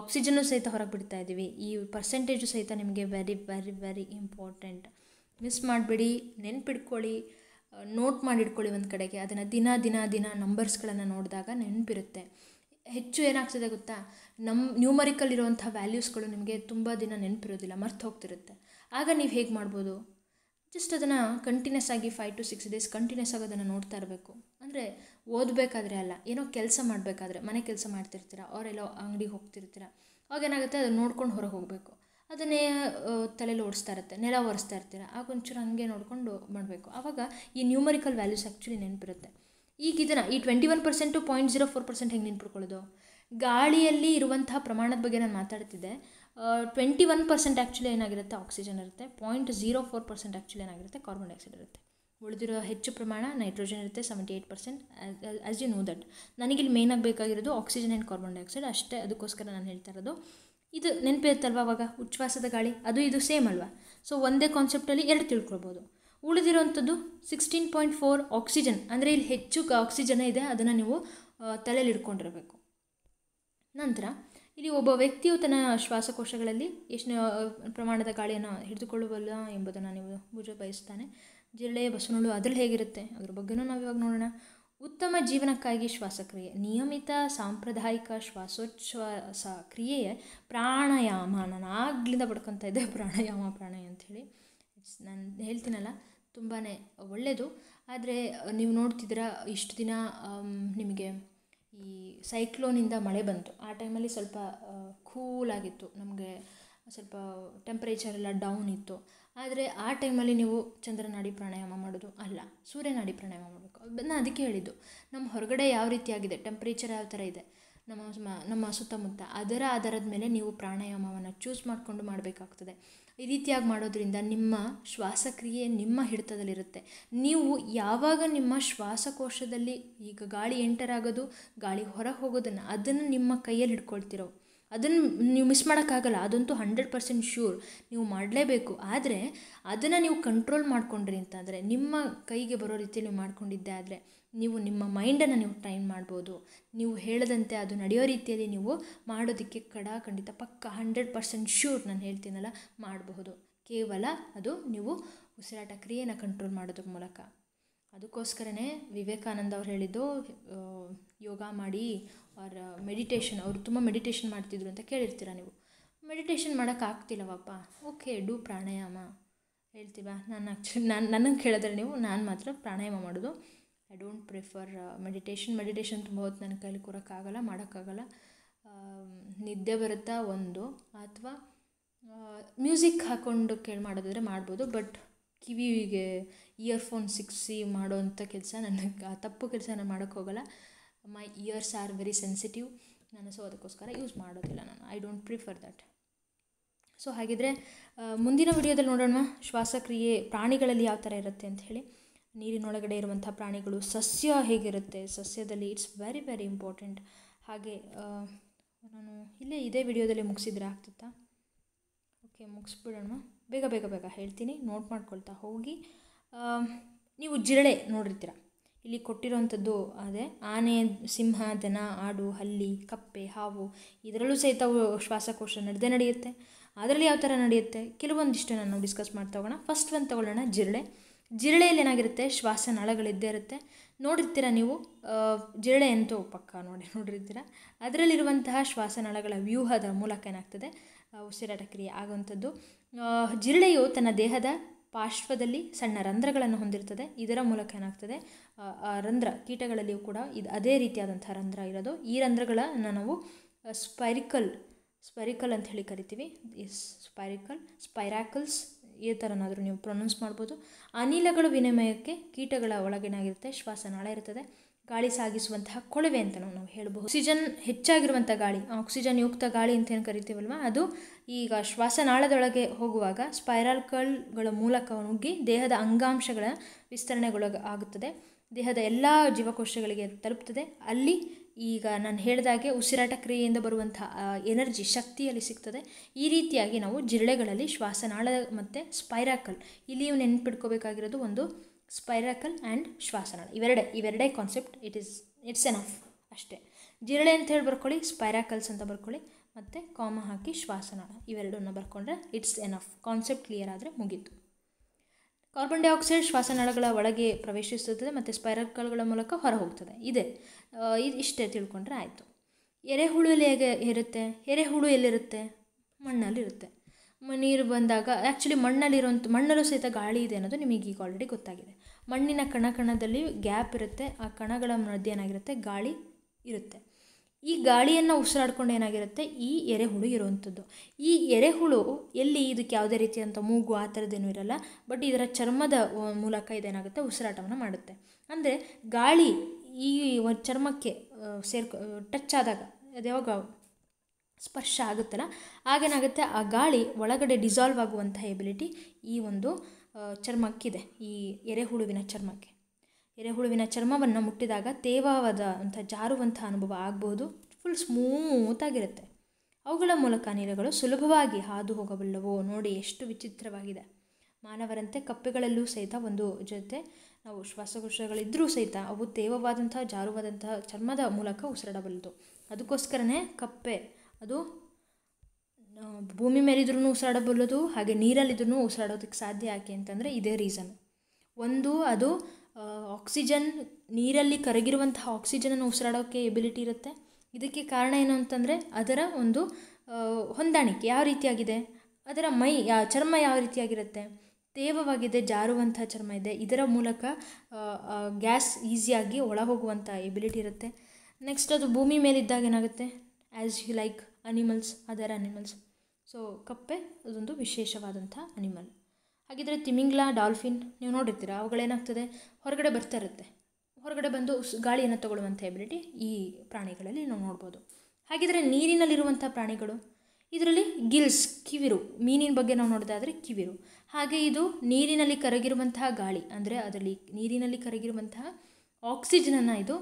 ಆಕ್ಸಿಜನ್ನು ಸಹಿತ ಹೊರಗೆ ಬಿಡ್ತಾ ಇದ್ದೀವಿ ಈ ಪರ್ಸೆಂಟೇಜು ಸಹಿತ ನಿಮಗೆ very very very important miss ಮಾಡಿಬಿಡಿ ನೆನ್ಪಿಡ್ಕೊಳ್ಳಿ ನೋಟ್ ಮಾಡಿಟ್ಕೊಳ್ಳಿ ಒಂದು ಕಡೆಗೆ ಅದನ್ನು ದಿನ ದಿನ ದಿನ ನಂಬರ್ಸ್ಗಳನ್ನು ನೋಡಿದಾಗ ನೆನಪಿರುತ್ತೆ ಹೆಚ್ಚು ಏನಾಗ್ತದೆ ಗೊತ್ತಾ ನಮ್ಮ ನ್ಯೂಮರಿಕಲ್ ಇರುವಂಥ ವ್ಯಾಲ್ಯೂಸ್ಗಳು ನಿಮಗೆ ತುಂಬ ದಿನ ನೆನಪಿರೋದಿಲ್ಲ ಮರ್ತು ಹೋಗ್ತಿರುತ್ತೆ ಆಗ ನೀವು ಹೇಗೆ ಮಾಡ್ಬೋದು ಜಸ್ಟ್ ಅದನ್ನು ಕಂಟಿನ್ಯೂಸ್ ಆಗಿ five to six days continuous ಆಗಿ ಅದನ್ನು ನೋಡ್ತಾ ಇರಬೇಕು ಅಂದರೆ ಓದಬೇಕಾದ್ರೆ ಅಲ್ಲ ಏನೋ ಕೆಲಸ ಮಾಡಬೇಕಾದ್ರೆ ಮನೆ ಕೆಲಸ ಮಾಡ್ತಿರ್ತೀರ ಅವರೆಲ್ಲೋ ಅಂಗಡಿಗೆ ಹೋಗ್ತಿರ್ತೀರ ಏನಾಗುತ್ತೆ ಅದನ್ನು ನೋಡ್ಕೊಂಡು ಹೊರಗೆ ಹೋಗಬೇಕು ಅದನ್ನೇ ತಲೆಯಲ್ಲಿ ಓಡಿಸ್ತಾ ಇರುತ್ತೆ ನೆಲ ಒರೆಸ್ತಾ ಇರ್ತೀರ ಆಗ ಹಾಗೆ ನೋಡಿಕೊಂಡು ಮಾಡಬೇಕು ಆವಾಗ ಈ ನ್ಯೂಮರಿಕಲ್ ವ್ಯಾಲ್ಯೂಸ್ ಆ್ಯಕ್ಚುಲಿ ನೆನಪಿರುತ್ತೆ ಈಗ ಇದನ್ನು ಈ twenty one percent point zero four percent ಹೆಂಗೆ ನೆನ್ಪಿಡ್ಕೊಳ್ಳೋದು ಗಾಳಿಯಲ್ಲಿ ಇರುವಂತಹ ಪ್ರಮಾಣದ ಬಗ್ಗೆ ನಾನು ಮಾತಾಡ್ತಿದ್ದೆ ಟ್ವೆಂಟಿ ಒನ್ ಪರ್ಸೆಂಟ್ ಆ್ಯಕ್ಚುಲಿ ಏನಾಗಿರುತ್ತೆ ಆಕ್ಸಿಜನ್ ಇರುತ್ತೆ point zero four percent actually ಏನಾಗಿರುತ್ತೆ ಕಾರ್ಬನ್ ಡೈಆಕ್ಸೈಡ್ ಇರುತ್ತೆ ಉಳಿದಿರೋ ಹೆಚ್ಚು ಪ್ರಮಾಣ ನೈಟ್ರೋಜನ್ ಇರುತ್ತೆ seventy eight percent as you know that ನನಗಿಲ್ಲಿ ಮೇಯ್ನಾಗಿ ಬೇಕಾಗಿರೋದು ಆಕ್ಸಿಜನ್ ಆ್ಯಂಡ್ ಕಾರ್ಬನ್ ಡೈಆಕ್ಸೈಡ್ ಅಷ್ಟೇ ಅದಕ್ಕೋಸ್ಕರ ನಾನು ಹೇಳ್ತಾ ಇರೋದು ಇದು ನೆನಪಿರುತ್ತಲ್ವ ಅವಾಗ ಉಚ್ಛ್ವಾಸದ ಗಾಳಿ ಅದು ಇದು ಸೇಮ್ ಅಲ್ವಾ ಸೊ ಒಂದೇ ಕಾನ್ಸೆಪ್ಟಲ್ಲಿ ಎರಡು ತಿಳ್ಕೊಳ್ಬೋದು ಉಳಿದಿರೋಂಥದ್ದು ಸಿಕ್ಸ್ಟೀನ್ ಪಾಯಿಂಟ್ ಫೋರ್ ಆಕ್ಸಿಜನ್ ಅಂದರೆ ಇಲ್ಲಿ ಹೆಚ್ಚು ಆಕ್ಸಿಜನ್ ಇದೆ ಅದನ್ನು ನೀವು ತಲೆಯಲ್ಲಿ ಇಟ್ಕೊಂಡಿರಬೇಕು ನಂತರ ಇಲ್ಲಿ ಒಬ್ಬ ವ್ಯಕ್ತಿಯು ತನ್ನ ಶ್ವಾಸಕೋಶಗಳಲ್ಲಿ ಎಷ್ಟು ಪ್ರಮಾಣದ ಗಾಳಿಯನ್ನು ಹಿಡಿದುಕೊಳ್ಳುವಲ್ಲ ಎಂಬುದನ್ನು ನೀವು ಬುಜ ಬಯಸ್ತಾನೆ ಜಿರಳೆ ಬಸವನಳು ಅದರಲ್ಲಿ ಹೇಗಿರುತ್ತೆ ಅದ್ರ ಬಗ್ಗೆನೂ ನಾವು ಇವಾಗ ನೋಡೋಣ ಉತ್ತಮ ಜೀವನಕ್ಕಾಗಿ ಶ್ವಾಸಕ್ರಿಯೆ ನಿಯಮಿತ ಸಾಂಪ್ರದಾಯಿಕ ಶ್ವಾಸೋಚ್ಛ್ವಾಸ ಕ್ರಿಯೆಯೇ ಪ್ರಾಣಾಯಾಮ ನಾನು ಆಗ್ಲಿಂದ ಪಡ್ಕೊತಾ ಇದ್ದೆ ಪ್ರಾಣಾಯಾಮ ಅಂತ ಅಂಥೇಳಿ ನಾನು ಹೇಳ್ತೀನಲ್ಲ ತುಂಬಾ ಒಳ್ಳೆಯದು ಆದರೆ ನೀವು ನೋಡ್ತಿದ್ದೀರಾ ಇಷ್ಟು ದಿನ ನಿಮಗೆ ಈ ಸೈಕ್ಲೋನಿಂದ ಮಳೆ ಬಂತು ಆ ಟೈಮಲ್ಲಿ ಸ್ವಲ್ಪ ಕೂಲಾಗಿತ್ತು ನಮಗೆ ಸ್ವಲ್ಪ ಟೆಂಪ್ರೇಚರೆಲ್ಲ ಡೌನ್ ಇತ್ತು ಆದರೆ ಆ ಟೈಮಲ್ಲಿ ನೀವು ಚಂದ್ರನಾಡಿ ಪ್ರಾಣಾಯಾಮ ಮಾಡೋದು ಅಲ್ಲ ಸೂರ್ಯನಾಡಿ ಪ್ರಾಣಾಯಾಮ ಮಾಡಬೇಕು ನಾನು ಅದಕ್ಕೆ ಹೇಳಿದ್ದು ನಮ್ಮ ಹೊರಗಡೆ ಯಾವ ರೀತಿಯಾಗಿದೆ ಟೆಂಪ್ರೇಚರ್ ಯಾವ ಥರ ಇದೆ ನಮ್ಮ ನಮ್ಮ ಸುತ್ತಮುತ್ತ ಅದರ ಆಧಾರದ ಮೇಲೆ ನೀವು ಪ್ರಾಣಾಯಾಮವನ್ನು ಚೂಸ್ ಮಾಡಿಕೊಂಡು ಮಾಡಬೇಕಾಗ್ತದೆ ಈ ರೀತಿಯಾಗಿ ಮಾಡೋದರಿಂದ ನಿಮ್ಮ ಶ್ವಾಸಕ್ರಿಯೆ ನಿಮ್ಮ ಹಿಡಿತದಲ್ಲಿರುತ್ತೆ ನೀವು ಯಾವಾಗ ನಿಮ್ಮ ಶ್ವಾಸಕೋಶದಲ್ಲಿ ಈಗ ಗಾಳಿ ಎಂಟರ್ ಆಗೋದು ಗಾಳಿ ಹೊರಗೆ ಹೋಗೋದನ್ನು ಅದನ್ನು ನಿಮ್ಮ ಕೈಯಲ್ಲಿ ಹಿಡ್ಕೊಳ್ತಿರೋ ಅದನ್ನು ನೀವು ಮಿಸ್ ಮಾಡೋಕ್ಕಾಗಲ್ಲ ಅದಂತೂ ಹಂಡ್ರೆಡ್ ಪರ್ಸೆಂಟ್ ಶ್ಯೂರ್ ನೀವು ಮಾಡಲೇಬೇಕು ಆದರೆ ಅದನ್ನು ನೀವು ಕಂಟ್ರೋಲ್ ಮಾಡ್ಕೊಂಡ್ರಿ ಅಂತಂದರೆ ನಿಮ್ಮ ಕೈಗೆ ಬರೋ ರೀತಿ ನೀವು ಮಾಡ್ಕೊಂಡಿದ್ದೆ ಆದರೆ ನೀವು ನಿಮ್ಮ ಮೈಂಡನ್ನು ನೀವು ಟ್ರೈನ್ ಮಾಡ್ಬೋದು ನೀವು ಹೇಳದಂತೆ ಅದು ನಡೆಯೋ ರೀತಿಯಲ್ಲಿ ನೀವು ಮಾಡೋದಕ್ಕೆ ಕಡ ಖಂಡಿತ ಪಕ್ಕ ಹಂಡ್ರೆಡ್ ಪರ್ಸೆಂಟ್ ಶ್ಯೂರ್ ನಾನು ಹೇಳ್ತೀನಲ್ಲ ಮಾಡಬಹುದು ಕೇವಲ ಅದು ನೀವು ಉಸಿರಾಟ ಕ್ರಿಯೆನ ಕಂಟ್ರೋಲ್ ಮಾಡೋದ್ರ ಮೂಲಕ ಅದಕ್ಕೋಸ್ಕರನೇ ವಿವೇಕಾನಂದ ಅವ್ರು ಹೇಳಿದ್ದು ಯೋಗ ಮಾಡಿ ಅವ್ರ ಮೆಡಿಟೇಷನ್ ಅವರು ತುಂಬ ಮೆಡಿಟೇಷನ್ ಮಾಡ್ತಿದ್ರು ಅಂತ ಕೇಳಿರ್ತೀರ ನೀವು ಮೆಡಿಟೇಷನ್ ಮಾಡೋಕ್ಕಾಗ್ತಿಲ್ಲವಪ್ಪ ಓಕೆ ಡೂ ಪ್ರಾಣಾಯಾಮ ಹೇಳ್ತೀವ ನಾನು ಆ್ಯಕ್ಚುಲಿ ನಾನು ನನಗೆ ಕೇಳಿದ್ರೆ ನೀವು ನಾನು ಮಾತ್ರ ಪ್ರಾಣಾಯಾಮ ಮಾಡೋದು I don't prefer meditation meditation ತುಂಬ ಹೊತ್ತು ನನ್ನ ಕೈಲಿ ಕೂರೋಕ್ಕಾಗಲ್ಲ ಮಾಡೋಕ್ಕಾಗಲ್ಲ ನಿದ್ದೆ ಬರುತ್ತಾ ಒಂದು ಅಥವಾ ಮ್ಯೂಸಿಕ್ ಹಾಕ್ಕೊಂಡು ಕೇಳಿ ಮಾಡೋದಾದರೆ ಮಾಡ್ಬೋದು ಬಟ್ ಕಿವಿಗೆ ಇಯರ್ಫೋನ್ ಸಿಕ್ಸಿ ಮಾಡೋವಂಥ ಕೆಲಸ ನನಗೆ ಆ ತಪ್ಪು ಕೆಲಸ ನಾನು ಮಾಡೋಕ್ಕೋಗಲ್ಲ my ears are very sensitive ನಾನು ಸೊ ಅದಕ್ಕೋಸ್ಕರ ಯೂಸ್ ಮಾಡೋದಿಲ್ಲ ನಾನು I don't prefer that so ಹಾಗಿದ್ರೆ ಮುಂದಿನ ವಿಡಿಯೋದಲ್ಲಿ ನೋಡೋಣ ಶ್ವಾಸಕ್ರಿಯೆ ಪ್ರಾಣಿಗಳಲ್ಲಿ ಯಾವ ಥರ ಇರುತ್ತೆ ಅಂತ ಹೇಳಿ ನೀರಿನೊಳಗಡೆ ಇರುವಂಥ ಪ್ರಾಣಿಗಳು ಸಸ್ಯ ಹೇಗಿರುತ್ತೆ ಸಸ್ಯದಲ್ಲಿ ಇಟ್ಸ್ ವೆರಿ ವೆರಿ ಇಂಪಾರ್ಟೆಂಟ್ ಹಾಗೆ ನಾನು ಇಲ್ಲೇ ಇದೇ ವಿಡಿಯೋದಲ್ಲಿ ಮುಗಿಸಿದ್ರೆ ಆಗ್ತಿತ್ತಾ ಓಕೆ ಮುಗಿಸ್ಬಿಡೋಣ ಬೇಗ ಬೇಗ ಬೇಗ ಹೇಳ್ತೀನಿ ನೋಟ್ ಮಾಡ್ಕೊಳ್ತಾ ಹೋಗಿ ನೀವು ಜಿರಳೆ ನೋಡಿರ್ತೀರ ಇಲ್ಲಿ ಕೊಟ್ಟಿರೋವಂಥದ್ದು ಅದೇ ಆನೆ ಸಿಂಹ ದನ ಆಡು ಹಲ್ಲಿ ಕಪ್ಪೆ ಹಾವು ಇದರಲ್ಲೂ ಸಹಿತ ಶ್ವಾಸಕೋಶ ನಡೆದೇ ನಡೆಯುತ್ತೆ ಅದರಲ್ಲಿ ಯಾವ ಥರ ನಡೆಯುತ್ತೆ ಕೆಲವೊಂದಿಷ್ಟು ನಾನು ಡಿಸ್ಕಸ್ ಮಾಡ್ತಾ ಹೋಗೋಣ ಫಸ್ಟ್ ಒಂದು ತಗೊಳ್ಳೋಣ ಜಿರಳೆ ಜಿರಳೆಯಲ್ಲಿ ಏನಾಗಿರುತ್ತೆ ಶ್ವಾಸನಾಳಗಳಿದ್ದೇ ಇರುತ್ತೆ ನೋಡಿರ್ತೀರ ನೀವು ಜಿರಳೆ ಅಂತೂ ಪಕ್ಕ ನೋಡಿ ನೋಡಿರ್ತೀರ ಅದರಲ್ಲಿರುವಂತಹ ಶ್ವಾಸನಾಳಗಳ ವ್ಯೂಹದ ಮೂಲಕ ಏನಾಗ್ತದೆ ಉಸಿರಾಟ ಕ್ರಿಯೆ ಆಗುವಂಥದ್ದು ಜಿರಳೆಯು ತನ್ನ ದೇಹದ ಪಾರ್ಶ್ವದಲ್ಲಿ ಸಣ್ಣ ರಂಧ್ರಗಳನ್ನು ಹೊಂದಿರ್ತದೆ ಇದರ ಮೂಲಕ ಏನಾಗ್ತದೆ ರಂಧ್ರ ಕೀಟಗಳಲ್ಲಿಯೂ ಕೂಡ ಇದು ಅದೇ ರೀತಿಯಾದಂಥ ರಂಧ್ರ ಇರೋದು ಈ ರಂಧ್ರಗಳನ್ನು ನಾವು ಸ್ಪೈರಿಕಲ್ ಸ್ಪೈರಿಕಲ್ ಅಂತ ಹೇಳಿ ಕರಿತೀವಿ ಸ್ಪೈರಿಕಲ್ ಸ್ಪೈರಾಕಲ್ಸ್ ಈ ಥರನಾದರೂ ನೀವು ಪ್ರೊನೌನ್ಸ್ ಮಾಡ್ಬೋದು ಅನಿಲಗಳು ವಿನಿಮಯಕ್ಕೆ ಕೀಟಗಳ ಒಳಗಿನಾಗಿರುತ್ತೆ ಶ್ವಾಸನಾಳ ಇರ್ತದೆ ಗಾಳಿ ಸಾಗಿಸುವಂತಹ ಕೊಳವೆ ಅಂತ ನಾವು ಹೇಳಬಹುದು ಆಕ್ಸಿಜನ್ ಹೆಚ್ಚಾಗಿರುವಂಥ ಗಾಳಿ ಆಕ್ಸಿಜನ್ ಯುಕ್ತ ಗಾಳಿ ಅಂತ ಏನು ಕರಿತೀವಲ್ವ ಅದು ಈಗ ಶ್ವಾಸನಾಳದೊಳಗೆ ಹೋಗುವಾಗ ಸ್ಪೈರಲ್ ಮೂಲಕ ನುಗ್ಗಿ ದೇಹದ ಅಂಗಾಂಶಗಳ ವಿಸ್ತರಣೆಗೊಳಗ ಆಗುತ್ತದೆ ದೇಹದ ಎಲ್ಲ ಜೀವಕೋಶಗಳಿಗೆ ತಲುಪ್ತದೆ ಅಲ್ಲಿ ಈಗ ನಾನು ಹೇಳಿದಾಗೆ ಉಸಿರಾಟ ಕ್ರಿಯೆಯಿಂದ ಬರುವಂತಹ ಎನರ್ಜಿ ಶಕ್ತಿಯಲ್ಲಿ ಸಿಗ್ತದೆ ಈ ರೀತಿಯಾಗಿ ನಾವು ಜಿರಳೆಗಳಲ್ಲಿ ಶ್ವಾಸನಾಳ ಮತ್ತು ಸ್ಪೈರಾಕಲ್ ಇಲ್ಲಿಯೂ ನೆನ್ಪಿಟ್ಕೋಬೇಕಾಗಿರೋದು ಒಂದು ಸ್ಪೈರಾಕಲ್ ಆ್ಯಂಡ್ ಶ್ವಾಸನಾಳ ಇವೆರಡೇ ಇವೆರಡೇ concept it is it's enough ಅಷ್ಟೇ ಜಿರಳೆ ಅಂತ ಹೇಳಿ ಬರ್ಕೊಳ್ಳಿ ಸ್ಪೈರಾಕಲ್ಸ್ ಅಂತ ಬರ್ಕೊಳ್ಳಿ ಮತ್ತು ಕಾಮ ಹಾಕಿ ಶ್ವಾಸನಾಳ ಇವೆರಡನ್ನ ಬರ್ಕೊಂಡ್ರೆ it's enough concept clear ಆದರೆ ಮುಗೀತು ಕಾರ್ಬನ್ ಡೈಆಕ್ಸೈಡ್ ಶ್ವಾಸನಾಳಗಳ ಒಳಗೆ ಪ್ರವೇಶಿಸುತ್ತದೆ ಮತ್ತು ಸ್ಪೈರಲ್ಗಳ ಮೂಲಕ ಹೊರ ಹೋಗ್ತದೆ ಇದೆ ಇಷ್ಟೇ ತಿಳ್ಕೊಂಡ್ರೆ ಆಯಿತು ಎರೆಹುಳು ಎಲ್ಲಿ ಹೇಗೆ ಇರುತ್ತೆ ಎರೆಹುಳು ಎಲ್ಲಿರುತ್ತೆ ಮಣ್ಣಲ್ಲಿರುತ್ತೆ ನೀರು ಬಂದಾಗ ಆ್ಯಕ್ಚುಲಿ ಮಣ್ಣಲ್ಲಿರುವಂಥ ಮಣ್ಣಲ್ಲೂ ಸಹಿತ ಗಾಳಿ ಇದೆ ಅನ್ನೋದು ನಿಮಗೆ ಈಗ ಆಲ್ರೆಡಿ ಗೊತ್ತಾಗಿದೆ ಮಣ್ಣಿನ ಕಣ ಗ್ಯಾಪ್ ಇರುತ್ತೆ ಆ ಕಣಗಳ ಮಧ್ಯ ಏನಾಗಿರುತ್ತೆ ಗಾಳಿ ಇರುತ್ತೆ ಈ ಗಾಳಿಯನ್ನು ಉಸಿರಾಡ್ಕೊಂಡು ಏನಾಗಿರುತ್ತೆ ಈ ಎರೆಹುಳು ಇರುವಂಥದ್ದು ಈ ಎರೆಹುಳು ಎಲ್ಲಿ ಇದಕ್ಕೆ ಯಾವುದೇ ರೀತಿಯಾದಂಥ ಮೂಗು ಆ ಥರದ್ದೇನೂ ಇರಲ್ಲ ಬಟ್ ಇದರ ಚರ್ಮದ ಮೂಲಕ ಇದೇನಾಗುತ್ತೆ ಉಸಿರಾಟವನ್ನು ಮಾಡುತ್ತೆ ಅಂದರೆ ಗಾಳಿ ಈ ಚರ್ಮಕ್ಕೆ ಸೇರ್ಕೊ ಟಚ್ ಆದಾಗ ಅದು ಯಾವಾಗ ಸ್ಪರ್ಶ ಆಗುತ್ತಲ್ಲ ಆಗೇನಾಗುತ್ತೆ ಆ ಗಾಳಿ ಒಳಗಡೆ ಡಿಸಾಲ್ವ್ ಆಗುವಂತಹ ಎಬಿಲಿಟಿ ಈ ಒಂದು ಚರ್ಮಕ್ಕಿದೆ ಈ ಎರೆಹುಳುವಿನ ಚರ್ಮಕ್ಕೆ ಎರೆಹುಳುವಿನ ಚರ್ಮವನ್ನು ಮುಟ್ಟಿದಾಗ ತೇವವಾದ ಅಂಥ ಜಾರುವಂಥ ಅನುಭವ ಆಗಬಹುದು ಫುಲ್ ಸ್ಮೂತಾಗಿರುತ್ತೆ ಅವುಗಳ ಮೂಲಕ ನೀರುಗಳು ಸುಲಭವಾಗಿ ಹಾದು ಹೋಗಬಲ್ಲವೋ ನೋಡಿ ಎಷ್ಟು ವಿಚಿತ್ರವಾಗಿದೆ ಮಾನವರಂತೆ ಕಪ್ಪೆಗಳಲ್ಲೂ ಸಹಿತ ಒಂದು ಜೊತೆ ನಾವು ಶ್ವಾಸಕೋಶಗಳಿದ್ದರೂ ಸಹಿತ ಅವು ತೇವವಾದಂಥ ಜಾರುವಾದಂತಹ ಚರ್ಮದ ಮೂಲಕ ಉಸಿರಾಡಬಲ್ಲದು ಅದಕ್ಕೋಸ್ಕರನೇ ಕಪ್ಪೆ ಅದು ಭೂಮಿ ಮೇಲಿದ್ರೂ ಉಸಿರಾಡಬಲ್ಲದು ಹಾಗೆ ನೀರಲ್ಲಿದ್ರೂ ಉಸಿರಾಡೋದಕ್ಕೆ ಸಾಧ್ಯ ಯಾಕೆ ಅಂತಂದರೆ ಇದೇ ರೀಸನ್ ಒಂದು ಅದು ಆಕ್ಸಿಜನ್ ನೀರಲ್ಲಿ ಕರಗಿರುವಂತಹ ಆಕ್ಸಿಜನನ್ನು ಉಸಿರಾಡೋಕ್ಕೆ ಎಬಿಲಿಟಿ ಇರುತ್ತೆ ಇದಕ್ಕೆ ಕಾರಣ ಏನು ಅಂತಂದರೆ ಅದರ ಒಂದು ಹೊಂದಾಣಿಕೆ ಯಾವ ರೀತಿಯಾಗಿದೆ ಅದರ ಮೈ ಯಾ ಚರ್ಮ ಯಾವ ರೀತಿಯಾಗಿರುತ್ತೆ ತೇವವಾಗಿದೆ ಜಾರುವಂಥ ಚರ್ಮ ಇದೆ ಇದರ ಮೂಲಕ ಗ್ಯಾಸ್ ಈಸಿಯಾಗಿ ಒಳ ಹೋಗುವಂಥ ಎಬಿಲಿಟಿ ಇರುತ್ತೆ ನೆಕ್ಸ್ಟ್ ಅದು ಭೂಮಿ ಮೇಲಿದ್ದಾಗ ಏನಾಗುತ್ತೆ as you like animals other animals so ಕಪ್ಪೆ ಅದೊಂದು ವಿಶೇಷವಾದಂಥ ಅನಿಮಲ್ ಹಾಗಿದ್ರೆ ತಿಮಿಂಗ್ಲ ಡಾಲ್ಫಿನ್ ನೀವು ನೋಡಿರ್ತೀರ ಅವುಗಳೇನಾಗ್ತದೆ ಹೊರಗಡೆ ಬರ್ತಾ ಇರುತ್ತೆ ಹೊರಗಡೆ ಬಂದು ಗಾಳಿಯನ್ನು ತಗೊಳ್ಳುವಂಥ ಎಬಿಲಿಟಿ ಈ ಪ್ರಾಣಿಗಳಲ್ಲಿ ನಾವು ನೋಡ್ಬೋದು ಹಾಗಿದ್ದರೆ ನೀರಿನಲ್ಲಿರುವಂಥ ಪ್ರಾಣಿಗಳು ಇದರಲ್ಲಿ ಗಿಲ್ಸ್ ಕಿವಿರು ಮೀನಿನ ಬಗ್ಗೆ ನಾವು ನೋಡೋದಾದರೆ ಕಿವಿರು ಹಾಗೆ ಇದು ನೀರಿನಲ್ಲಿ ಕರಗಿರುವಂತಹ ಗಾಳಿ ಅಂದರೆ ಅದರಲ್ಲಿ ನೀರಿನಲ್ಲಿ ಕರಗಿರುವಂತಹ ಆಕ್ಸಿಜನನ್ನು ಇದು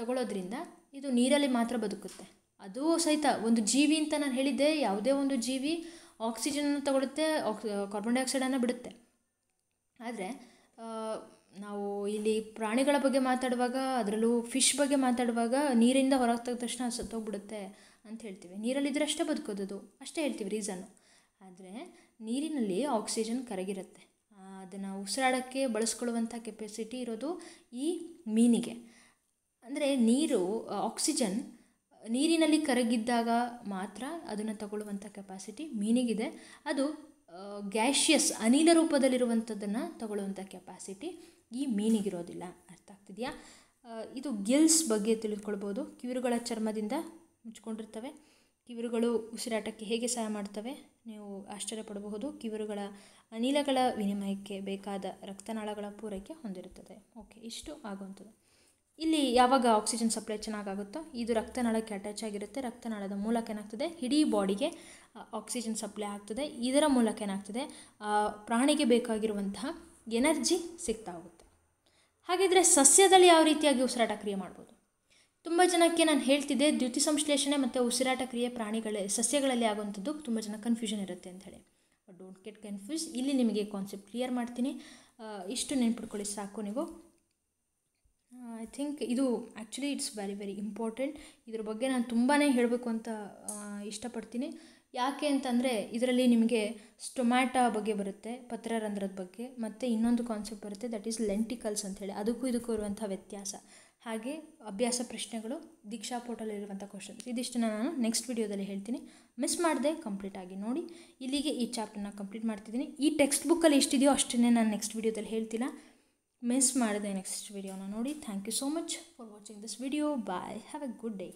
ತಗೊಳ್ಳೋದ್ರಿಂದ ಇದು ನೀರಲ್ಲಿ ಮಾತ್ರ ಬದುಕುತ್ತೆ ಅದು ಸಹಿತ ಒಂದು ಜೀವಿ ಅಂತ ನಾನು ಹೇಳಿದ್ದೆ ಯಾವುದೇ ಒಂದು ಜೀವಿ ಆಕ್ಸಿಜನ್ ತಗೊಳುತ್ತೆ ಆಕ್ಸಿ ಕಾರ್ಬನ್ ಡೈಆಕ್ಸೈಡನ್ನು ಬಿಡುತ್ತೆ ಆದರೆ ನಾವು ಇಲ್ಲಿ ಪ್ರಾಣಿಗಳ ಬಗ್ಗೆ ಮಾತಾಡುವಾಗ ಅದರಲ್ಲೂ ಫಿಶ್ ಬಗ್ಗೆ ಮಾತಾಡುವಾಗ ನೀರಿಂದ ಹೊರಗೆ ತೆಗೆದ ತಕ್ಷಣ ಸತ್ತೋಗ್ಬಿಡುತ್ತೆ ಅಂತ ಹೇಳ್ತೀವಿ ನೀರಲ್ಲಿದ್ದರೆ ಅಷ್ಟೇ ಬದುಕೋದು ಅಷ್ಟೇ ಹೇಳ್ತೀವಿ ರೀಸನ್ನು ಆದರೆ ನೀರಿನಲ್ಲಿ ಆಕ್ಸಿಜನ್ ಕರಗಿರುತ್ತೆ ಅದನ್ನು ಉಸಿರಾಡೋಕ್ಕೆ ಬಳಸ್ಕೊಳ್ಳುವಂಥ ಕೆಪಾಸಿಟಿ ಇರೋದು ಈ ಮೀನಿಗೆ ಅಂದರೆ ನೀರು ಆಕ್ಸಿಜನ್ ನೀರಿನಲ್ಲಿ ಕರಗಿದ್ದಾಗ ಮಾತ್ರ ಅದನ್ನು ತಗೊಳ್ಳುವಂಥ ಕೆಪಾಸಿಟಿ ಮೀನಿಗಿದೆ ಅದು ಗ್ಯಾಷಿಯಸ್ ಅನಿಲ ರೂಪದಲ್ಲಿರುವಂಥದ್ದನ್ನು ತಗೊಳ್ಳುವಂಥ ಕೆಪಾಸಿಟಿ ಈ ಮೀನಿಗಿರೋದಿಲ್ಲ ಅರ್ಥ ಆಗ್ತಿದೆಯಾ ಇದು ಗಿಲ್ಸ್ ಬಗ್ಗೆ ತಿಳ್ಕೊಳ್ಬೋದು ಕಿವಿರುಗಳ ಚರ್ಮದಿಂದ ಮುಚ್ಕೊಂಡಿರ್ತವೆ ಕಿವಿರುಗಳು ಉಸಿರಾಟಕ್ಕೆ ಹೇಗೆ ಸಹಾಯ ಮಾಡ್ತವೆ ನೀವು ಆಶ್ಚರ್ಯ ಪಡಬಹುದು ಕಿವಿರುಗಳ ಅನಿಲಗಳ ವಿನಿಮಯಕ್ಕೆ ಬೇಕಾದ ರಕ್ತನಾಳಗಳ ಪೂರೈಕೆ ಹೊಂದಿರುತ್ತದೆ ಓಕೆ ಇಷ್ಟು ಆಗುವಂಥದ್ದು ಇಲ್ಲಿ ಯಾವಾಗ ಆಕ್ಸಿಜನ್ ಸಪ್ಲೈ ಚೆನ್ನಾಗುತ್ತೋ ಇದು ರಕ್ತನಾಳಕ್ಕೆ ಅಟ್ಯಾಚ್ ಆಗಿರುತ್ತೆ ರಕ್ತನಾಳದ ಮೂಲಕ ಏನಾಗ್ತದೆ ಇಡೀ ಬಾಡಿಗೆ ಆಕ್ಸಿಜನ್ ಸಪ್ಲೈ ಆಗ್ತದೆ ಇದರ ಮೂಲಕ ಏನಾಗ್ತದೆ ಪ್ರಾಣಿಗೆ ಬೇಕಾಗಿರುವಂತಹ ಎನರ್ಜಿ ಸಿಗ್ತಾ ಹೋಗುತ್ತೆ ಹಾಗಿದ್ರೆ ಸಸ್ಯದಲ್ಲಿ ಯಾವ ರೀತಿಯಾಗಿ ಉಸಿರಾಟ ಕ್ರಿಯೆ ಮಾಡ್ಬೋದು ತುಂಬ ಜನಕ್ಕೆ ನಾನು ಹೇಳ್ತಿದ್ದೆ ದ್ಯುತಿ ಸಂಶ್ಲೇಷಣೆ ಮತ್ತು ಉಸಿರಾಟ ಕ್ರಿಯೆ ಪ್ರಾಣಿಗಳ ಸಸ್ಯಗಳಲ್ಲಿ ಆಗುವಂಥದ್ದು ತುಂಬ ಜನ ಕನ್ಫ್ಯೂಷನ್ ಇರುತ್ತೆ ಅಂತ ಹೇಳಿ ಡೋಂಟ್ ಗೆಟ್ ಕನ್ಫ್ಯೂಸ್ ಇಲ್ಲಿ ನಿಮಗೆ ಕಾನ್ಸೆಪ್ಟ್ ಕ್ಲಿಯರ್ ಮಾಡ್ತೀನಿ ಇಷ್ಟು ನೆನ್ಪಿಟ್ಕೊಳ್ಳಿ ಸಾಕು ನೀವು ಐ ಥಿಂಕ್ ಇದು actually it's very very important ಇದ್ರ ಬಗ್ಗೆ ನಾನು ತುಂಬಾ ಹೇಳಬೇಕು ಅಂತ ಇಷ್ಟಪಡ್ತೀನಿ ಯಾಕೆ ಅಂತಂದರೆ ಇದರಲ್ಲಿ ನಿಮಗೆ ಸ್ಟೊಮ್ಯಾಟೊ ಬಗ್ಗೆ ಬರುತ್ತೆ ಪತ್ರರಂಧ್ರದ ಬಗ್ಗೆ ಮತ್ತು ಇನ್ನೊಂದು ಕಾನ್ಸೆಪ್ಟ್ ಬರುತ್ತೆ ದಟ್ ಈಸ್ ಲೆಂಟಿಕಲ್ಸ್ ಅಂತ ಹೇಳಿ ಅದಕ್ಕೂ ಇದಕ್ಕೂ ಇರುವಂಥ ವ್ಯತ್ಯಾಸ ಹಾಗೆ ಅಭ್ಯಾಸ ಪ್ರಶ್ನೆಗಳು ದೀಕ್ಷಾ ಇರುವಂಥ ಕ್ವಶನ್ಸ್ ಇದಿಷ್ಟನ್ನು ನಾನು ನೆಕ್ಸ್ಟ್ ವಿಡಿಯೋದಲ್ಲಿ ಹೇಳ್ತೀನಿ ಮಿಸ್ ಮಾಡದೆ ಕಂಪ್ಲೀಟಾಗಿ ನೋಡಿ ಇಲ್ಲಿಗೆ ಈ ಚಾಪ್ಟರ್ನ ಕಂಪ್ಲೀಟ್ ಮಾಡ್ತಿದ್ದೀನಿ ಈ ಟೆಕ್ಸ್ಟ್ ಬುಕ್ಕಲ್ಲಿ ಎಷ್ಟಿದೆಯೋ ಅಷ್ಟನ್ನೇ ನಾನು ನೆಕ್ಸ್ಟ್ ವಿಡಿಯೋದಲ್ಲಿ ಹೇಳ್ತಿಲ್ಲ ಮಿಸ್ ಮಾಡಿದೆ ನೆಕ್ಸ್ಟ್ ವಿಡಿಯೋನ ನೋಡಿ thank you so much for watching this video bye have a good day